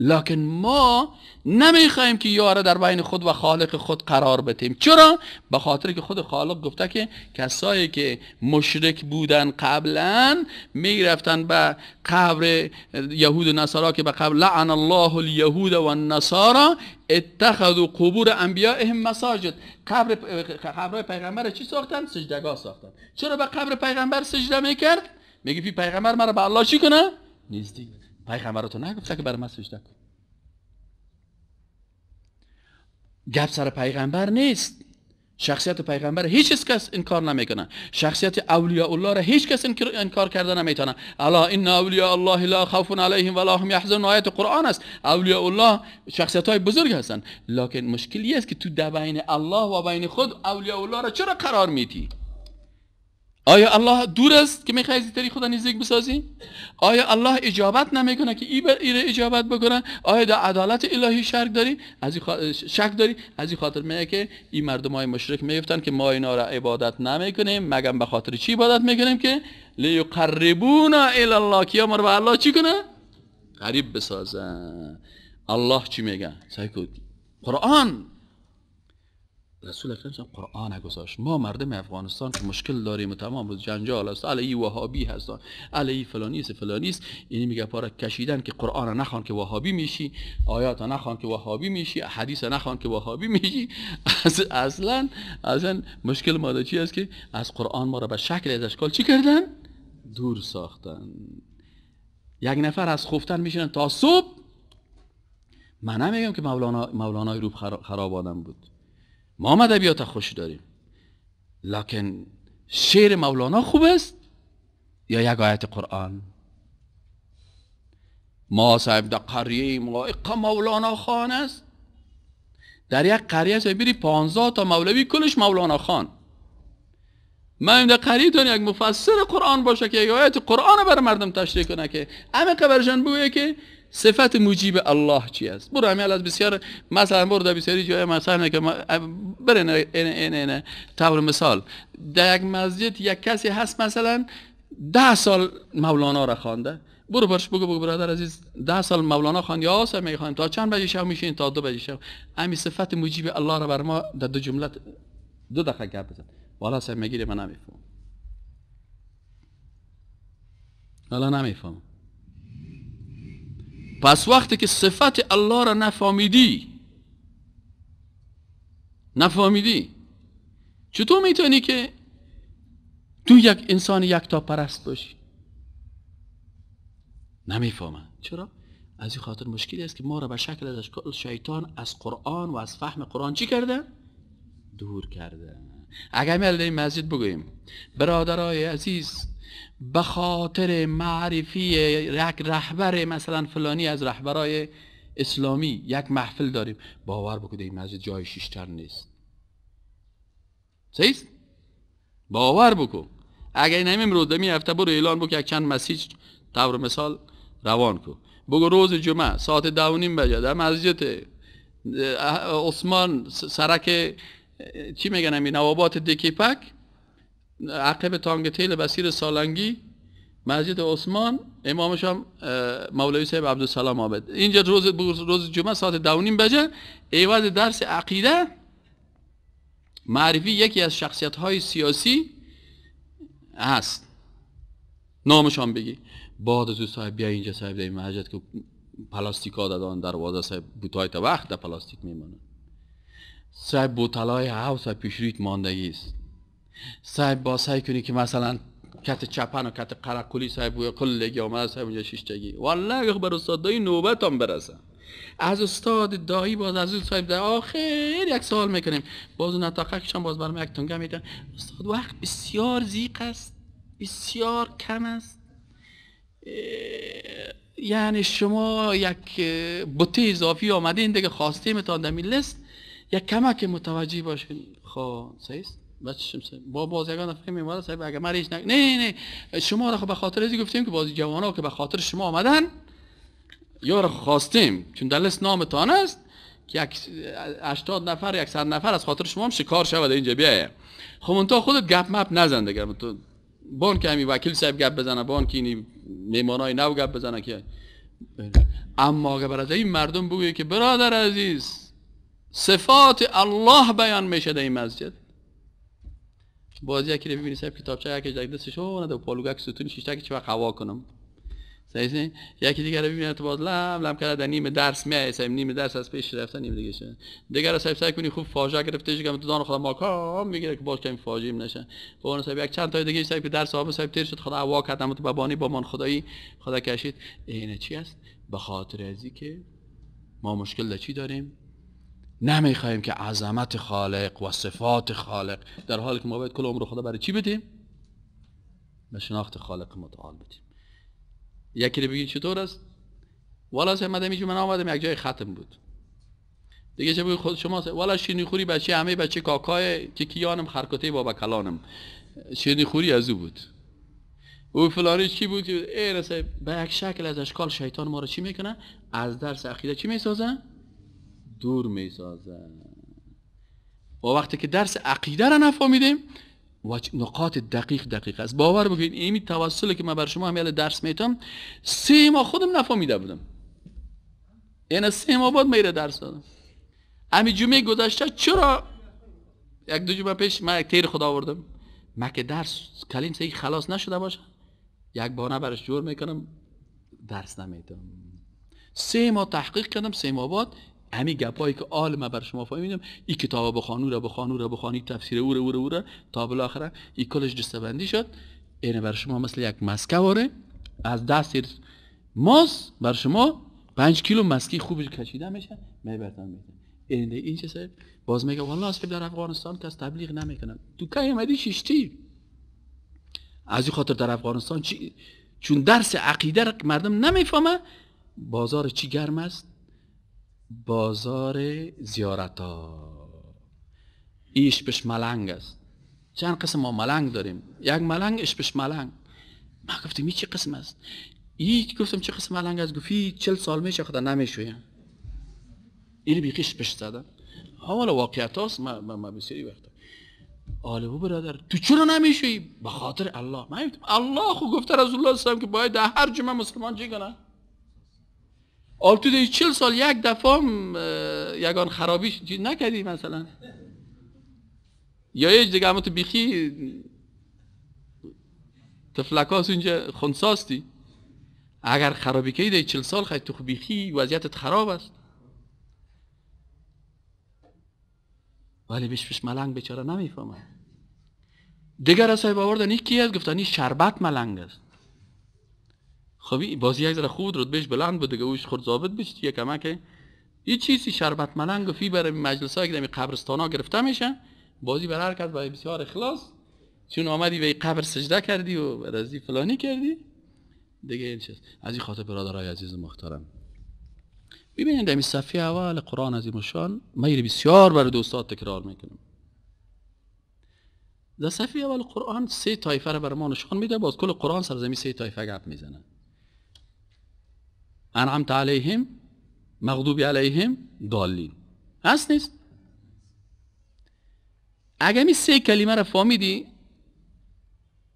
لکن ما نمیخوایم که یاره در بین خود و خالق خود قرار بتیم چرا به خاطر که خود خالق گفته که کسایی که مشرک بودن قبلا میرفتن به قبر یهود و نصارا که به قبر لعن الله الیهود و النصارا اتخذوا قبور انبیائهم مساجد قبر قبر پیغمبر چی ساختن سجدگاه ساختن چرا به قبر پیغمبر سجده میکرد میگه پی پیغمبر مرا به الله چی کنه تو نگفته که برای من سجده کن گپ سر پیغمبر نیست شخصیت پیغمبر هیچ کس انکار نمیکنه شخصیت اولیاء الله را هیچ کس انکار کرده نمیتونه الا ان اولیاء الله لا خوف علیهم ولا هم یحزنون آیت قرآن است اولیاء الله شخصیت های بزرگ هستند لکن مشکلی است که تو در بین الله و بین خود اولیاء الله را چرا قرار میدی آیا الله دور است که میخوای تری خدا نزدیک بسازی؟ آیا الله اجابت نمیکنه که ای ایره اجابت بکنه؟ آیا در عدالت الهی شک داری؟ از شک داری؟ از این خاطر میگه که این مردم های مشرک میگفتن که ما اینا را عبادت نمیکنیم مگم به خاطر چی عبادت میکنیم که لیقربونا الی الله که ما به الله چی کنه؟ قریب بسازن الله چی میگه؟ قرآن رسول اکرم قرآن گذاشت ما مردم افغانستان که مشکل داریم و تمام روز جنجال است علی وهابی هستن علی فلانی است فلانی است اینی میگه پاره کشیدن که قرآن نخوان که وهابی میشی آیات نخوان که وهابی میشی حدیث نخوان که وهابی میشی از اصلا اصلا مشکل ما چی است که از قرآن ما را به شکل از اشکال چی کردن دور ساختن یک نفر از خفتن میشینن تا صبح من نمیگم که مولانا مولانا روب خراب آدم بود ما هم ادبیات خوش داریم لکن شعر مولانا خوب است یا یک آیت قرآن ما صاحب در قریه ما مولانا خان است در یک قریه سه بری پانزده تا مولوی کلش مولانا خان من در قریه یک مفسر قرآن باشه که یک آیت قرآن بر مردم تشریح کنه که همه قبرشان بویه که صفت موجیب الله چی است برو همین از بسیار مثلا برو در بسیاری جای مثلا که برن این این این طور مثال در یک مسجد یک کسی هست مثلا ده سال مولانا را خوانده برو برش بگو بگو برادر عزیز ده سال مولانا خوان یا آسا تا چند بجه شب میشین تا دو بجه شب همین صفت موجیب الله را بر ما در دو جمله دو دقیقه گپ بزن والا سر میگیره من نمیفهم حالا نمیفهم پس وقتی که صفت الله را نفهمیدی نفهمیدی چطور میتونی که تو یک انسان یک تا پرست باشی نمیفهمن چرا؟ از این خاطر مشکلی است که ما را به شکل از شیطان از قرآن و از فهم قرآن چی کرده؟ دور کرده اگر میلده این مسجد بگویم برادرای عزیز به خاطر معرفی یک رهبر مثلا فلانی از رهبرای اسلامی یک محفل داریم باور بکنید این مسجد جای شیشتر نیست صحیح؟ باور بکن اگر این همین روز دمی هفته برو اعلان بکن یک چند مسیج طور مثال روان کو. بگو روز جمعه ساعت دوانیم بجه در مسجد عثمان سرک چی میگن این نوابات دکیپک عقب تیل بسیر سالنگی مسجد عثمان امامش هم مولوی صاحب عبدالسلام آبد اینجا روز روز جمعه ساعت دونیم بجه ایواز درس عقیده معرفی یکی از شخصیت های سیاسی هست هم بگی بعد تو صاحب بیا اینجا صاحب در مسجد که پلاستیک دادن دروازه صاحب بوتای تا وقت در پلاستیک میمانن صاحب بوتلای هاو صاحب پیشریت ماندگی است سایب با سعی کنی که مثلا کت چپن و کت قرقلی سعی بوی لگی آمده سعی اونجا شیشتگی والله اگه بر استاد دایی نوبت هم برسم از استاد دایی باز از اون سایب در آخر یک سوال میکنیم باز اون اتاقکشان باز برام یک تنگه میدن استاد وقت بسیار زیق است بسیار کم است یعنی شما یک بطه اضافی آمده این دیگه خواسته میتان در لست یک کمک متوجه باشین خواه خب، سیست با بازیگان فکر میمونه صاحب اگه من نه نه نه شما را خب به خاطر ازی گفتیم که بازی ها که به خاطر شما آمدن یار خواستیم چون دلس نام تان است که 80 نفر 100 نفر از خاطر شما هم شکار شود اینجا بیایه خب اون خودت گپ مپ نزن دیگه تو بان که همین وکیل صاحب گپ بزنه بان که این میمانای نو گپ بزنه که اما اگه برای این مردم بگویی که برادر عزیز صفات الله بیان میشه در این مسجد بازی که ببینید صاحب کتابچه یکی شو دستشو نه دو که ستون شیشتک چه وقت هوا کنم سعی یکی رو ببینید تو باز لم لم کرده نیم درس میای سایم نیم درس از پیش رفته نیم دیگه دیگه دیگر صاحب سعی کنی خوب فاجعه گرفته شد که تو دان خدا کام میگیره که باز کمی فاجعه نشه با اون سعی یک چند تا دیگه سعی که درس آب سعی تیر شد خدا عوا کردم تو ببانی با من خدایی خدا کشید این چی است به خاطر ازی که ما مشکل دا چی داریم نمیخوایم که عظمت خالق و صفات خالق در حالی که ما باید کل عمر خدا برای چی بدیم به شناخت خالق متعال بدیم یکی رو بگید چطور است والا سه دمی من آمدم یک جای ختم بود دیگه چه خود شما والا شینی خوری بچه همه بچه کاکای که کیانم خرکته بابا کلانم شینی خوری از او بود او فلانی چی بود ای رسه به یک شکل از اشکال شیطان ما رو چی میکنه از درس عقیده چی میسازن دور می و وقتی که درس عقیده را نفهمیدیم و نقاط دقیق دقیق است باور بکنید این توسلی که من بر شما همیل درس میتم سه ما خودم نفهمیده بودم این یعنی سه ما بعد میره درس دادم امی جمعه گذشته چرا یک دو جمعه پیش من یک تیر خدا آوردم من که درس کلیم سه خلاص نشده باشه یک بانه برش جور میکنم درس نمیتم سه ما تحقیق کردم سه ما همین گپایی که آل ما بر شما فهمیدم این کتاب بخانو را بخانو را بخوانی تفسیر او را او را او را تا بالاخره این کلش شد اینه بر شما مثل یک مسکه واره از دست ماس بر شما پنج کیلو مسکی خوب کشیده میشه می میتن این این چه سر باز میگه والله اصلا در افغانستان کس تبلیغ نمیکنن تو که امدی شیشتی از این خاطر در افغانستان چی چون درس عقیده مردم نمیفهمه بازار چی گرم است بازار زیارت ها پش ملنگ است چند قسم ما ملنگ داریم یک ملنگ اشپش ملنگ ما گفتم این چه قسم است یک گفتم چه قسم ملنگ است گفتی چل سال میشه خدا نمیشویم این بیقیش پشت دادم حالا واقعیت هاست ما, ما بسیاری وقت آلو برادر تو چرا نمیشوی؟ به خاطر الله من الله خو گفته رسول الله که باید در هر جمعه مسلمان چی کنه؟ آلتوده چل سال یک دفعه یگان خرابی نکردی مثلا یا هیچ دیگه همه تو بیخی تفلکاس اینجا خونساستی اگر خرابی که در چل سال خیلی تو بیخی وضعیتت خراب است ولی بیش بیش ملنگ بیچاره نمیفهمه دیگر از صاحب آوردن این کی گفتن شربت ملنگ است خب بازی یک ذره خود بهش بلند بود دیگه اوش خود ثابت بشه یه کمک یه چیزی شربت ملنگ و فی برای مجلس های که قبرستان ها گرفته میشه بازی بر هر کس برای بسیار اخلاص چون آمدی به قبر سجده کردی و رزی فلانی کردی دیگه این چیز از این خاطر برادرای عزیز محترم ببینید در صفحه اول قرآن از ایمشان میر بسیار برای دوستات تکرار میکنم در صفحه اول قرآن سه تایفه را بر ما نشان میده باز کل قرآن زمین سه تایفه گپ میزنه انعمت علیهم مغضوب علیهم دالین هست نیست اگه می سه کلمه را فهمیدی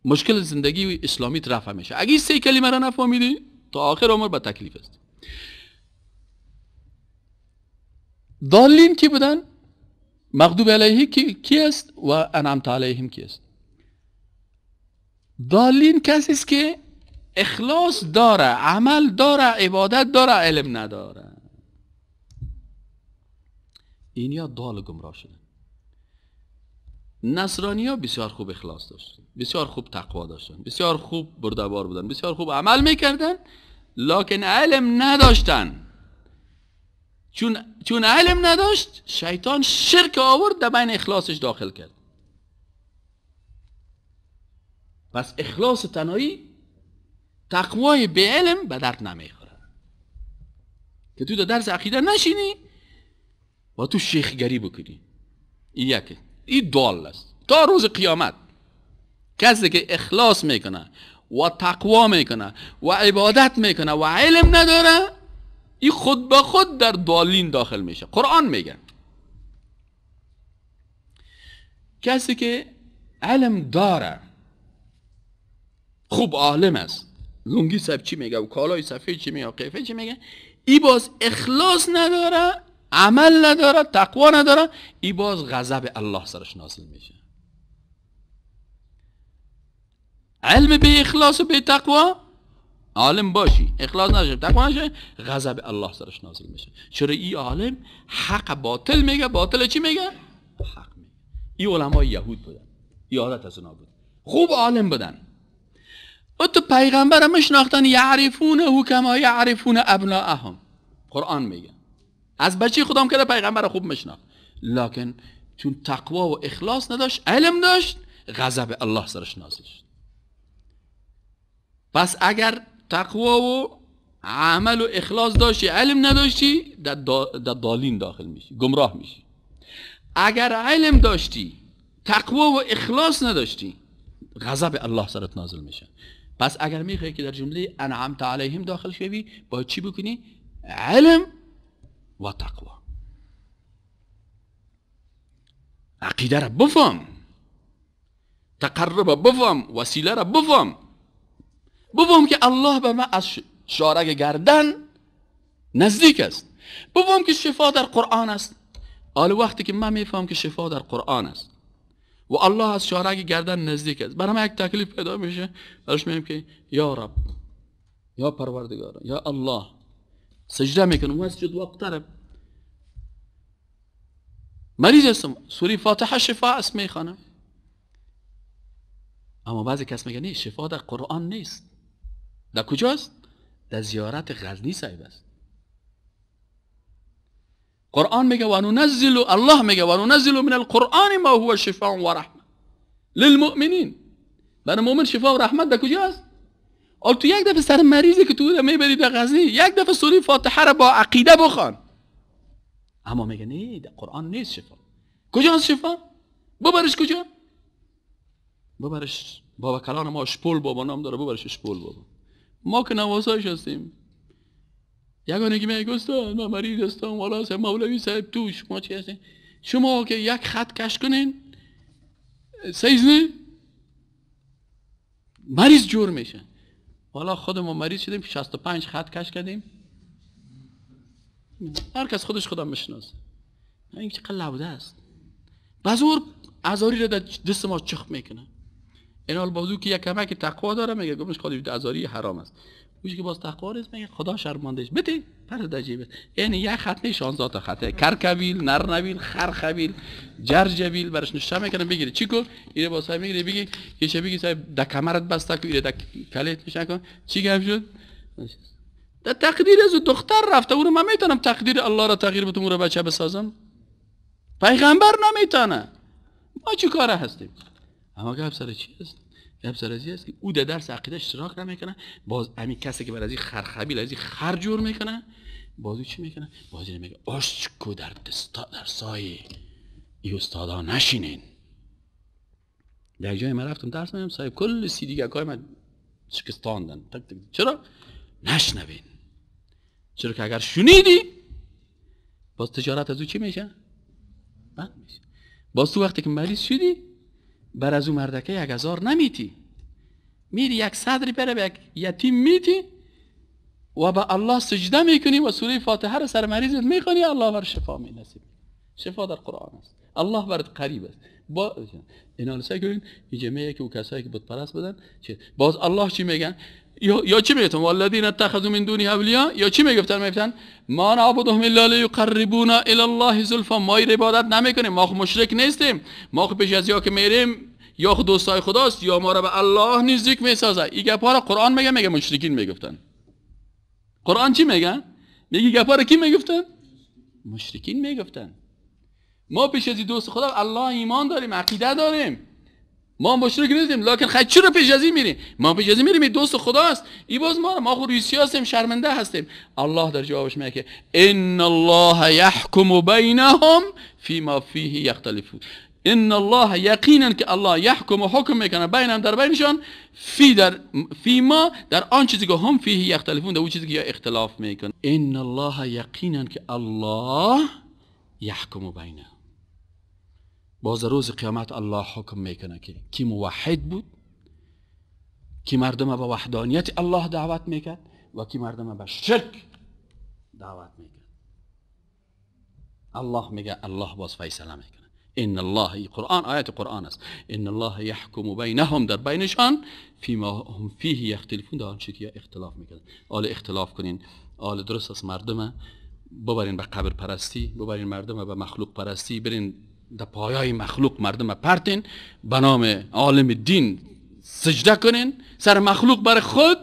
مشکل زندگی اسلامی رفع میشه اگه این سه کلمه را نفهمیدی تا آخر عمر به تکلیف است دالین کی بودن مغضوب علیه کی, کی است و انعمت علیهم کی است دالین کسی است که اخلاص داره عمل داره عبادت داره علم نداره اینیا دال گمراه شدن نصرانی ها بسیار خوب اخلاص داشتن بسیار خوب تقوا داشتن بسیار خوب بردبار بودن بسیار خوب عمل میکردن لکن علم نداشتن چون, چون علم نداشت شیطان شرک آورد در بین اخلاصش داخل کرد پس اخلاص تنهایی تقوای به علم به درد نمیخوره که تو در درس عقیده نشینی و تو شیخگری بکنی این یکی این دال است تا روز قیامت کسی که اخلاص میکنه و تقوا میکنه و عبادت میکنه و علم نداره این خود به خود در دالین داخل میشه قرآن میگن کسی که علم داره خوب عالم است لونگی صاحب چی میگه و کالای صفی چی میگه و قیفه چی میگه ای باز اخلاص نداره عمل نداره تقوا نداره ای باز غضب الله سرش نازل میشه علم به اخلاص و به تقوا عالم باشی اخلاص نداره تقوا نشه غضب الله سرش نازل میشه چرا ای عالم حق باطل میگه باطل چی میگه حق میگه ای علمای یهود بودن یادت از اونا بود خوب عالم بودن و تو پیغمبر مشناختن یعرفون او کما یعرفون ابناءهم قرآن میگه از بچه خودم که پیغمبر خوب مشناخت لکن چون تقوا و اخلاص نداشت علم داشت غضب الله سرش نازل شد پس اگر تقوا و عمل و اخلاص داشتی علم نداشتی در دا دالین داخل میشی گمراه میشی اگر علم داشتی تقوا و اخلاص نداشتی غضب الله سرت نازل میشه پس اگر میخوای که در جمله انعمت علیهم داخل شوی باید چی بکنی علم و تقوی. عقیده را بفهم تقرب بفهم وسیله را بفهم بفهم که الله به من از شارک گردن نزدیک است بفهم که شفا در قرآن است حال وقتی که من میفهم که شفا در قرآن است و الله از شارع گردن نزدیک است برای یک تکلیف پیدا میشه برش میگم که یا رب یا پروردگار یا الله سجده میکنم واسجد واقترب مریض هستم سوری فاتحه شفا است میخوانم اما بعضی کس میگه نه شفا در قرآن نیست در کجاست در زیارت غزنی صاحب است قرآن میگه و ننزل الله میگه و ننزل من القرآن ما هو شفاء و رحمه للمؤمنین برای مؤمن شفا و رحمت در کجاست آل تو یک دفعه سر مریضی که تو میبری در غزی یک دفعه سوره فاتحه را با عقیده بخوان اما میگه نه در قرآن نیست شفا کجاست شفا ببرش کجا ببرش بابا کلان ما شپول بابا نام داره ببرش شپول بابا ما که نوازایش هستیم که می گستان ما مریض والا سه مولوی صاحب توش شما چی هستین؟ شما که یک خط کش کنین سیز مریض جور میشه والا خود ما مریض شدیم 65 خط کش کردیم هر کس خودش خودم مشناس این چقدر لوده است بزور ازاری را در دست ما چخ میکنه اینال بازو که یک کمک تقوا داره میگه گمش خود ازاری حرام است که باز تقوار است میگه خدا شرماندهش بده پر است یعنی یک خط 16 تا خطه کرکویل نرنویل خرخویل جرجویل برش نشته میکنه بگیره چیکو اینه باز میگیره بگی که شبی که صاحب ده کمرت بسته که اینه ده کلیت میشه کن چی گپ شد ده تقدیر از دختر رفته اونو من میتونم تقدیر الله را تغییر بدم اون رو بچه بسازم پیغمبر نمیتونه ما چی کاره هستیم اما گپ سر چی است ابزارزی است که او در درس عقیده اشتراک نمیکنه باز امی کسی که برای خرخبیل ازی خر جور میکنه بازی چی میکنه بازی میگه اشکو در دستا در سایه ای استادا نشینین در جای من رفتم درس میام صاحب کل سی دیگه کای من دن. تک تک چرا نشنوین چرا که اگر شنیدی باز تجارت از او چی میشه بند میشه باز تو وقتی که مریض شدی بر از او مردکه یک هزار نمیتی میری یک صدری بره به یک یتیم میتی و به الله سجده میکنی و سوره فاتحه رو سر مریضت میخونی الله بر شفا مینسید شفا در قرآن است الله برد قریب است با اینا که که او کسایی که بود پرست بدن چه باز الله چی میگن یا, چی میگفتن والذین اتخذوا من دونی اولیاء یا چی میگفتن میگفتن ما نعبدهم الا لیقربونا الی الله زلفا ما عبادت نمیکنیم ما مشرک نیستیم ما پیش از یا که میریم یا خود دوستای خداست یا ما را به الله نزدیک میسازه این گپا را قرآن میگه میگه مشرکین میگفتن قرآن چی میگه میگه گپا را کی میگفتن مشرکین میگفتن ما پیش از دوست خدا الله ایمان داریم عقیده داریم ما هم رو نیستیم لکن خیلی چرا پیش از میریم ما پیش از میریم دوست خداست ای باز ما ما خود روسی هستیم شرمنده هستیم الله در جوابش میگه ان الله یحکم بینهم ما فیه یختلفون ان الله یقینا که الله یحکم و حکم میکنه بینم در بینشان فی در فی ما در آن چیزی که هم فیه یختلفون در اون چیزی که اختلاف میکنه ان الله یقینا که الله یحکم بینهم باز روز قیامت الله حکم میکنه که کی موحد بود کی مردم به وحدانیت الله دعوت میکرد و کی مردم به شرک دعوت میکرد الله میگه الله باز فیصله میکنه ان الله قرآن آیت قرآن است ان الله یحکم بینهم در بینشان فیما هم فیه یختلفون در آنچه اختلاف میکنن آل اختلاف کنین آل درست از مردم ببرین به قبر پرستی ببرین مردم به مخلوق پرستی برین در پایای مخلوق مردم پرتین به نام عالم دین سجده کنین سر مخلوق بر خود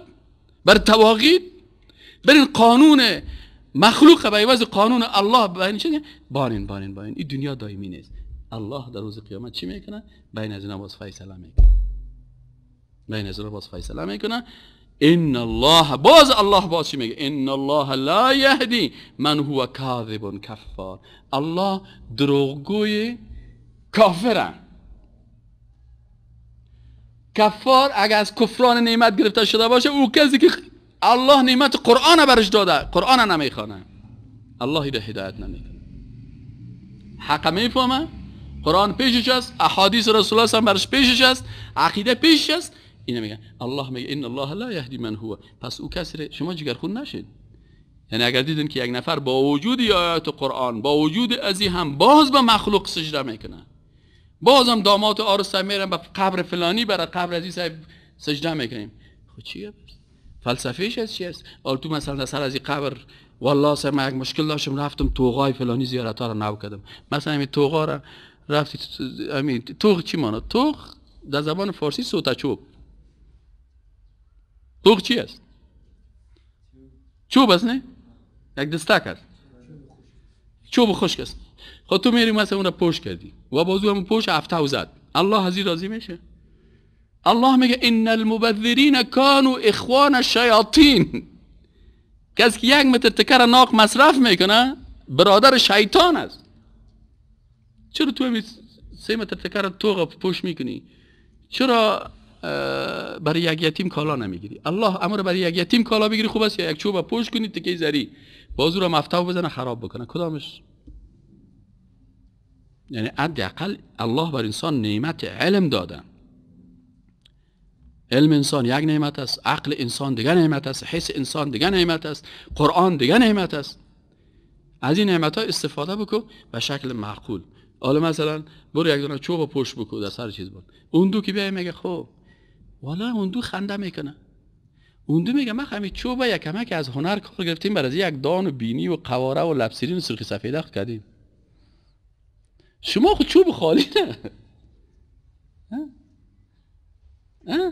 بر تواقید برین قانون مخلوق به عوض قانون الله بین چه بانین بانین بانین این دنیا دایمی نیست الله در روز قیامت چی میکنه بین از اینا میکنه بین از اینا باز فیصله میکنه ان الله باز الله باز چی میگه ان الله لا یهدی من هو کاذب کفار الله دروغگوی کافرن کفار اگر از کفران نعمت گرفته شده باشه او کسی که الله نعمت قرآن برش داده قرآن نمیخوانه الله ده هدایت نمیکنه حق میفهمه قرآن پیشش است احادیث رسول الله هم برش پیشش است عقیده پیشش است اینه میگن الله میگه این الله لا یهدی من هو پس او کسره شما جگرخون نشید یعنی اگر دیدن که یک نفر با وجود آیات قرآن با وجود ازی هم باز به مخلوق سجده میکنه باز هم دامات آرسته میرن به قبر فلانی برای قبر ازی سجده میکنیم خب چیه بس فلسفیش هست چیه است آل آره تو مثلا سر از این قبر والله سر من یک مشکل داشتم رفتم توغای فلانی زیارت ها رو نو مثلا همین توغا رو رفتی همین توغ چی مانا توغ در زبان فارسی سوتا چوب چی هست؟ چوب است نه؟ یک دستک است چوب خشک است خب تو میری مثلا اون را پوش کردی و بازو هم پوش هفته زد الله هزی راضی میشه الله میگه ان المبذرین کانو اخوان الشیاطین کسی که یک متر تکر ناق مصرف میکنه برادر شیطان است چرا تو همی سه متر تکر توغ پوش میکنی چرا برای یک یتیم کالا نمیگیری الله امر برای یک یتیم کالا بگیری خوب است یا یک چوب پوش کنی تکی زری بازو را مفتو بزنه خراب بکنه کدامش یعنی حداقل الله بر انسان نعمت علم داده علم انسان یک نعمت است عقل انسان دیگه نعمت است حس انسان دیگه نعمت است قرآن دیگه نعمت است از این نعمت ها استفاده بکن به شکل معقول حالا مثلا برو یک دونه چوب پوش بکو در سر چیز بود اون دو که بیای میگه خب والا اون دو خنده میکنه اون دو میگه من همین چوب یکمه که از هنر کار گرفتیم برای یک دان و بینی و قواره و لبسیرین و سفیده سفید خود کردیم شما خود چوب خالی نه ها؟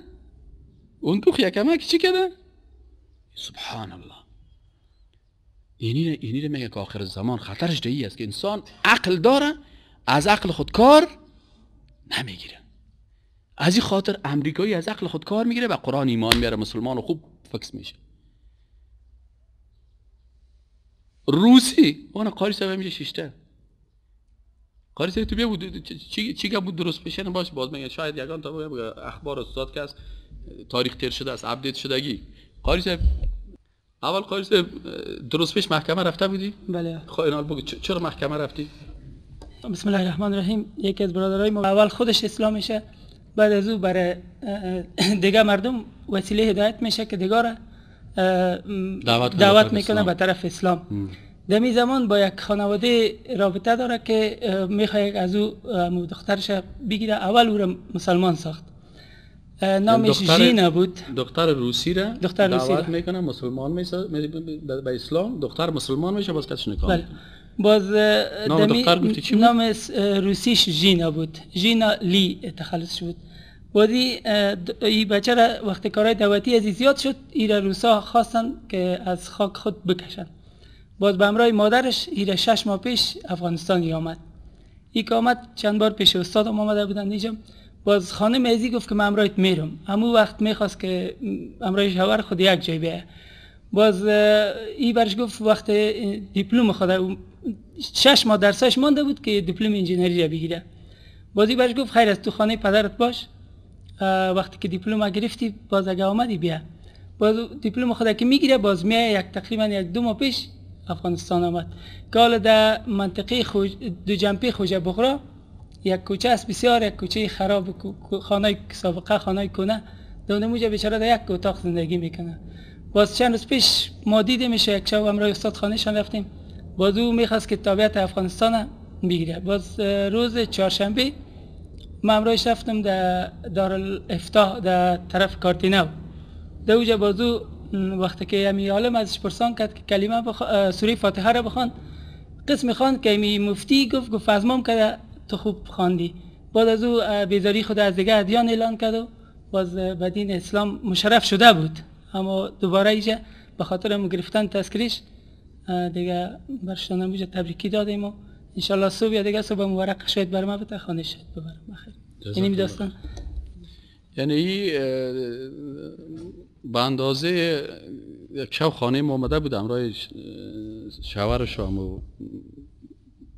اون دو یکمه که چی کرده سبحان الله اینی اینی میگه که آخر زمان خطرش است که انسان عقل داره از عقل خود کار نمیگیره از این خاطر امریکایی از عقل خود کار میگیره و قرآن ایمان میاره مسلمان و خوب فکس میشه روسی اون قاری سبب میشه شیشتر قاری سبب تو بیا بود چی چی بود درست بشه باش باز میگن شاید یکان تا اخبار استاد که از تاریخ تیر شده است شده گی قاری سبب اول قاری سبب درست پیش محکمه رفته بودی بله خب اینال بگو چرا محکمه رفتی بسم الله الرحمن الرحیم یکی از برادرای ما اول خودش اسلام میشه بعد از او برای دیگه مردم وسیله هدایت میشه که دیگه را دعوت, دعوت میکنه به طرف اسلام دمی زمان با یک خانواده رابطه داره که میخواد از او دخترش بگیره اول او را مسلمان ساخت نامش جینا یعنی بود دختر روسی را دختر روسی دعوت میکنه مسلمان میشه به اسلام دختر مسلمان میشه باز کسی نکام باز نام نام روسیش جینا بود جینا لی تخلص شد بازی ای بچه را وقت کارهای دعوتی از زیاد شد ایره روسا خواستن که از خاک خود بکشن باز به امرای مادرش ایر شش ماه پیش افغانستان آمد ای که آمد چند بار پیش استاد آمده بودن نیجم باز خانم ازی گفت که من امرایت میرم همو وقت میخواست که امرای شوهر خود یک جای بیه باز ای برش گفت وقت دیپلوم خود شش ماه درسش مانده بود که دیپلم انجینری را بگیره بازی برش گفت خیر از تو خانه پدرت باش وقتی که دیپلم گرفتی باز اگه آمدی بیا باز دیپلم خود که میگیره باز میای یک تقریبا یک دو ماه پیش افغانستان آمد که حالا در منطقه خوج دو جنبه خوجه بغرا یک کوچه است بسیار یک کوچه خراب خانه سابقه خانه کنه دونه موجه بیچاره در یک اتاق زندگی میکنه باز چند روز پیش ما میشه یک شب همراه استاد شان رفتیم باز او میخواست که تابعیت افغانستان بگیره باز روز چهارشنبه من رفتم در دار در طرف کارتینو در اوجه بازو وقتی که امی عالم ازش پرسان کرد که کلمه بخ... سوره فاتحه را بخوان قسم میخوان که امی مفتی گفت گفت از مام تو خوب خواندی بعد از او بیزاری خود از دیگه ادیان اعلان کرد و باز به اسلام مشرف شده بود اما دوباره ایجا به خاطر گرفتن تذکریش دیگه برشان موجه تبریکی دادیم و انشالله صبح یا دیگه صبح مبارک شاید بر ما بتا خانه شاید ببرم بخیر یعنی داستان یعنی ای به اندازه یک شب خانه ما آمده بود امرای شوهر شام و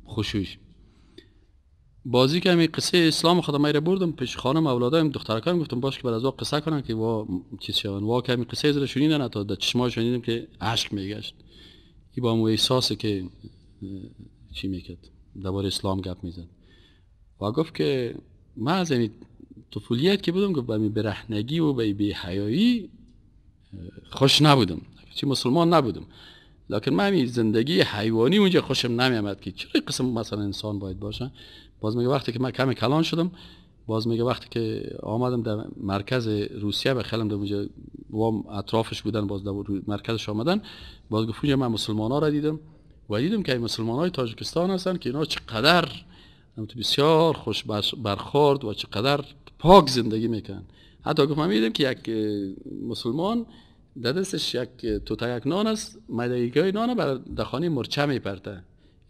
خوشوش بازی که همین قصه اسلام خودم میره بردم پیش خانم اولادایم هم گفتم باش که بر از وقت قصه کنن که وا چیز شون وا که همین قصه زرا شنیدن تا در چشما شنیدم که عشق میگشت ای با مو احساسه که چی میکرد درباره اسلام گپ میزد و گفت که من از تو طفولیت که بودم گفت به برهنگی و به بی حیایی خوش نبودم چی مسلمان نبودم لکن من زندگی حیوانی اونجا خوشم نمیامد که چرا قسم مثلا انسان باید باشه باز میگه وقتی که من کم کلان شدم باز میگه وقتی که آمدم در مرکز روسیه به خلم در اونجا وام اطرافش بودن باز در مرکزش آمدن باز گفت من مسلمان ها را دیدم و دیدم که مسلمان های تاجکستان هستن که اینا چقدر بسیار خوش برخورد و چقدر پاک زندگی میکنن حتی گفت من میدم که یک مسلمان در دستش یک یک نان است های نان بر دخانه مرچه میپرته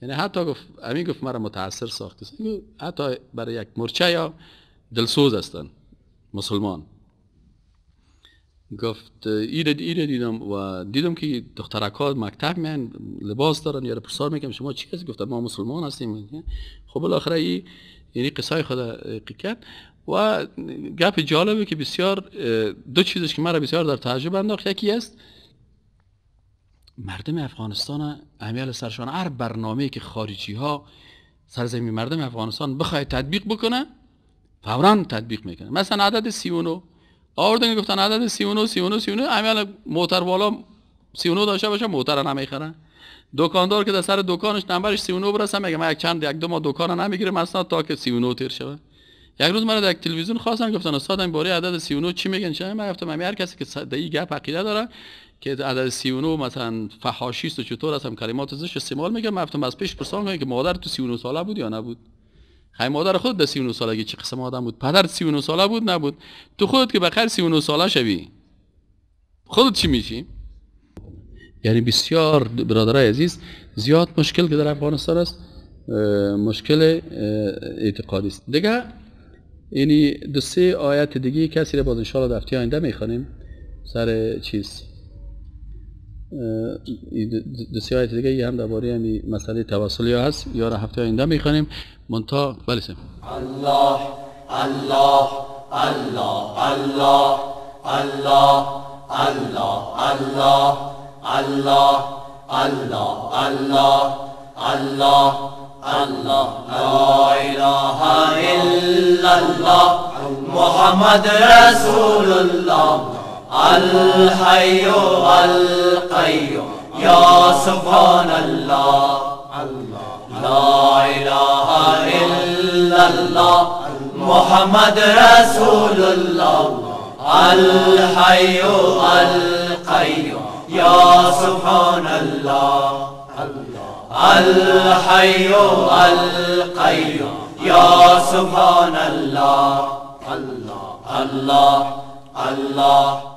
یعنی حتی گفت امی گفت مرا متاثر ساخته حتی برای یک مرچه یا دلسوز هستن مسلمان گفت ایره ایره دیدم و دیدم که ها مکتب میان لباس دارن یاره پرسار میکنم شما چی هست گفتم ما مسلمان هستیم خب بالاخره ای یعنی قصه خدا کرد و گپ جالبه که بسیار دو چیزش که را بسیار در تعجب انداخت یکی است مردم افغانستان امیال سرشان هر برنامه که خارجی ها سرزمین مردم افغانستان بخواهد تطبیق بکنه فورا تطبیق میکنه مثلا عدد 39 آوردن گفتن عدد 39 39 39 عمل موتر بالا 39 داشته باشه موتر نمیخرن دکاندار که در سر دکانش نمبرش 39 برسه میگه من یک چند یک دو ما دکان نمیگیره اصلا تا که 39 تیر شوه یک روز من در تلویزیون خواستم گفتن استاد این باره عدد 39 چی میگن چه من گفتم هر کسی که در گپ عقیده داره که عدد 39 مثلا فحاشی چطور اصلا کلمات زش استعمال میگه من گفتم از پیش پرسان که مادر تو 39 ساله بود یا نبود خیلی مادر خود در 39 سالگی چه قسم آدم بود پدر 39 ساله بود نبود تو خودت که بخیر 39 ساله شوی خودت چی میشی یعنی بسیار برادرای عزیز زیاد مشکل که در افغانستان است مشکل اعتقادی است دیگه یعنی دو سه آیت دیگه کسی را باز انشاءالله دفتی آینده میخوانیم سر چیز دو آیت دیگه یه هم درباره همین مسئله یا هست یا را هفته آینده میخوانیم منتها بله سیم الله الله الله الله الله الله الله الله الله الله الله الله لا اله الا الله محمد رسول الله الحي القيوم يا سبحان الله لا إله إلا الله محمد رسول الله الحي القيوم يا سبحان الله الحي القيوم يا سبحان الله الله الله الله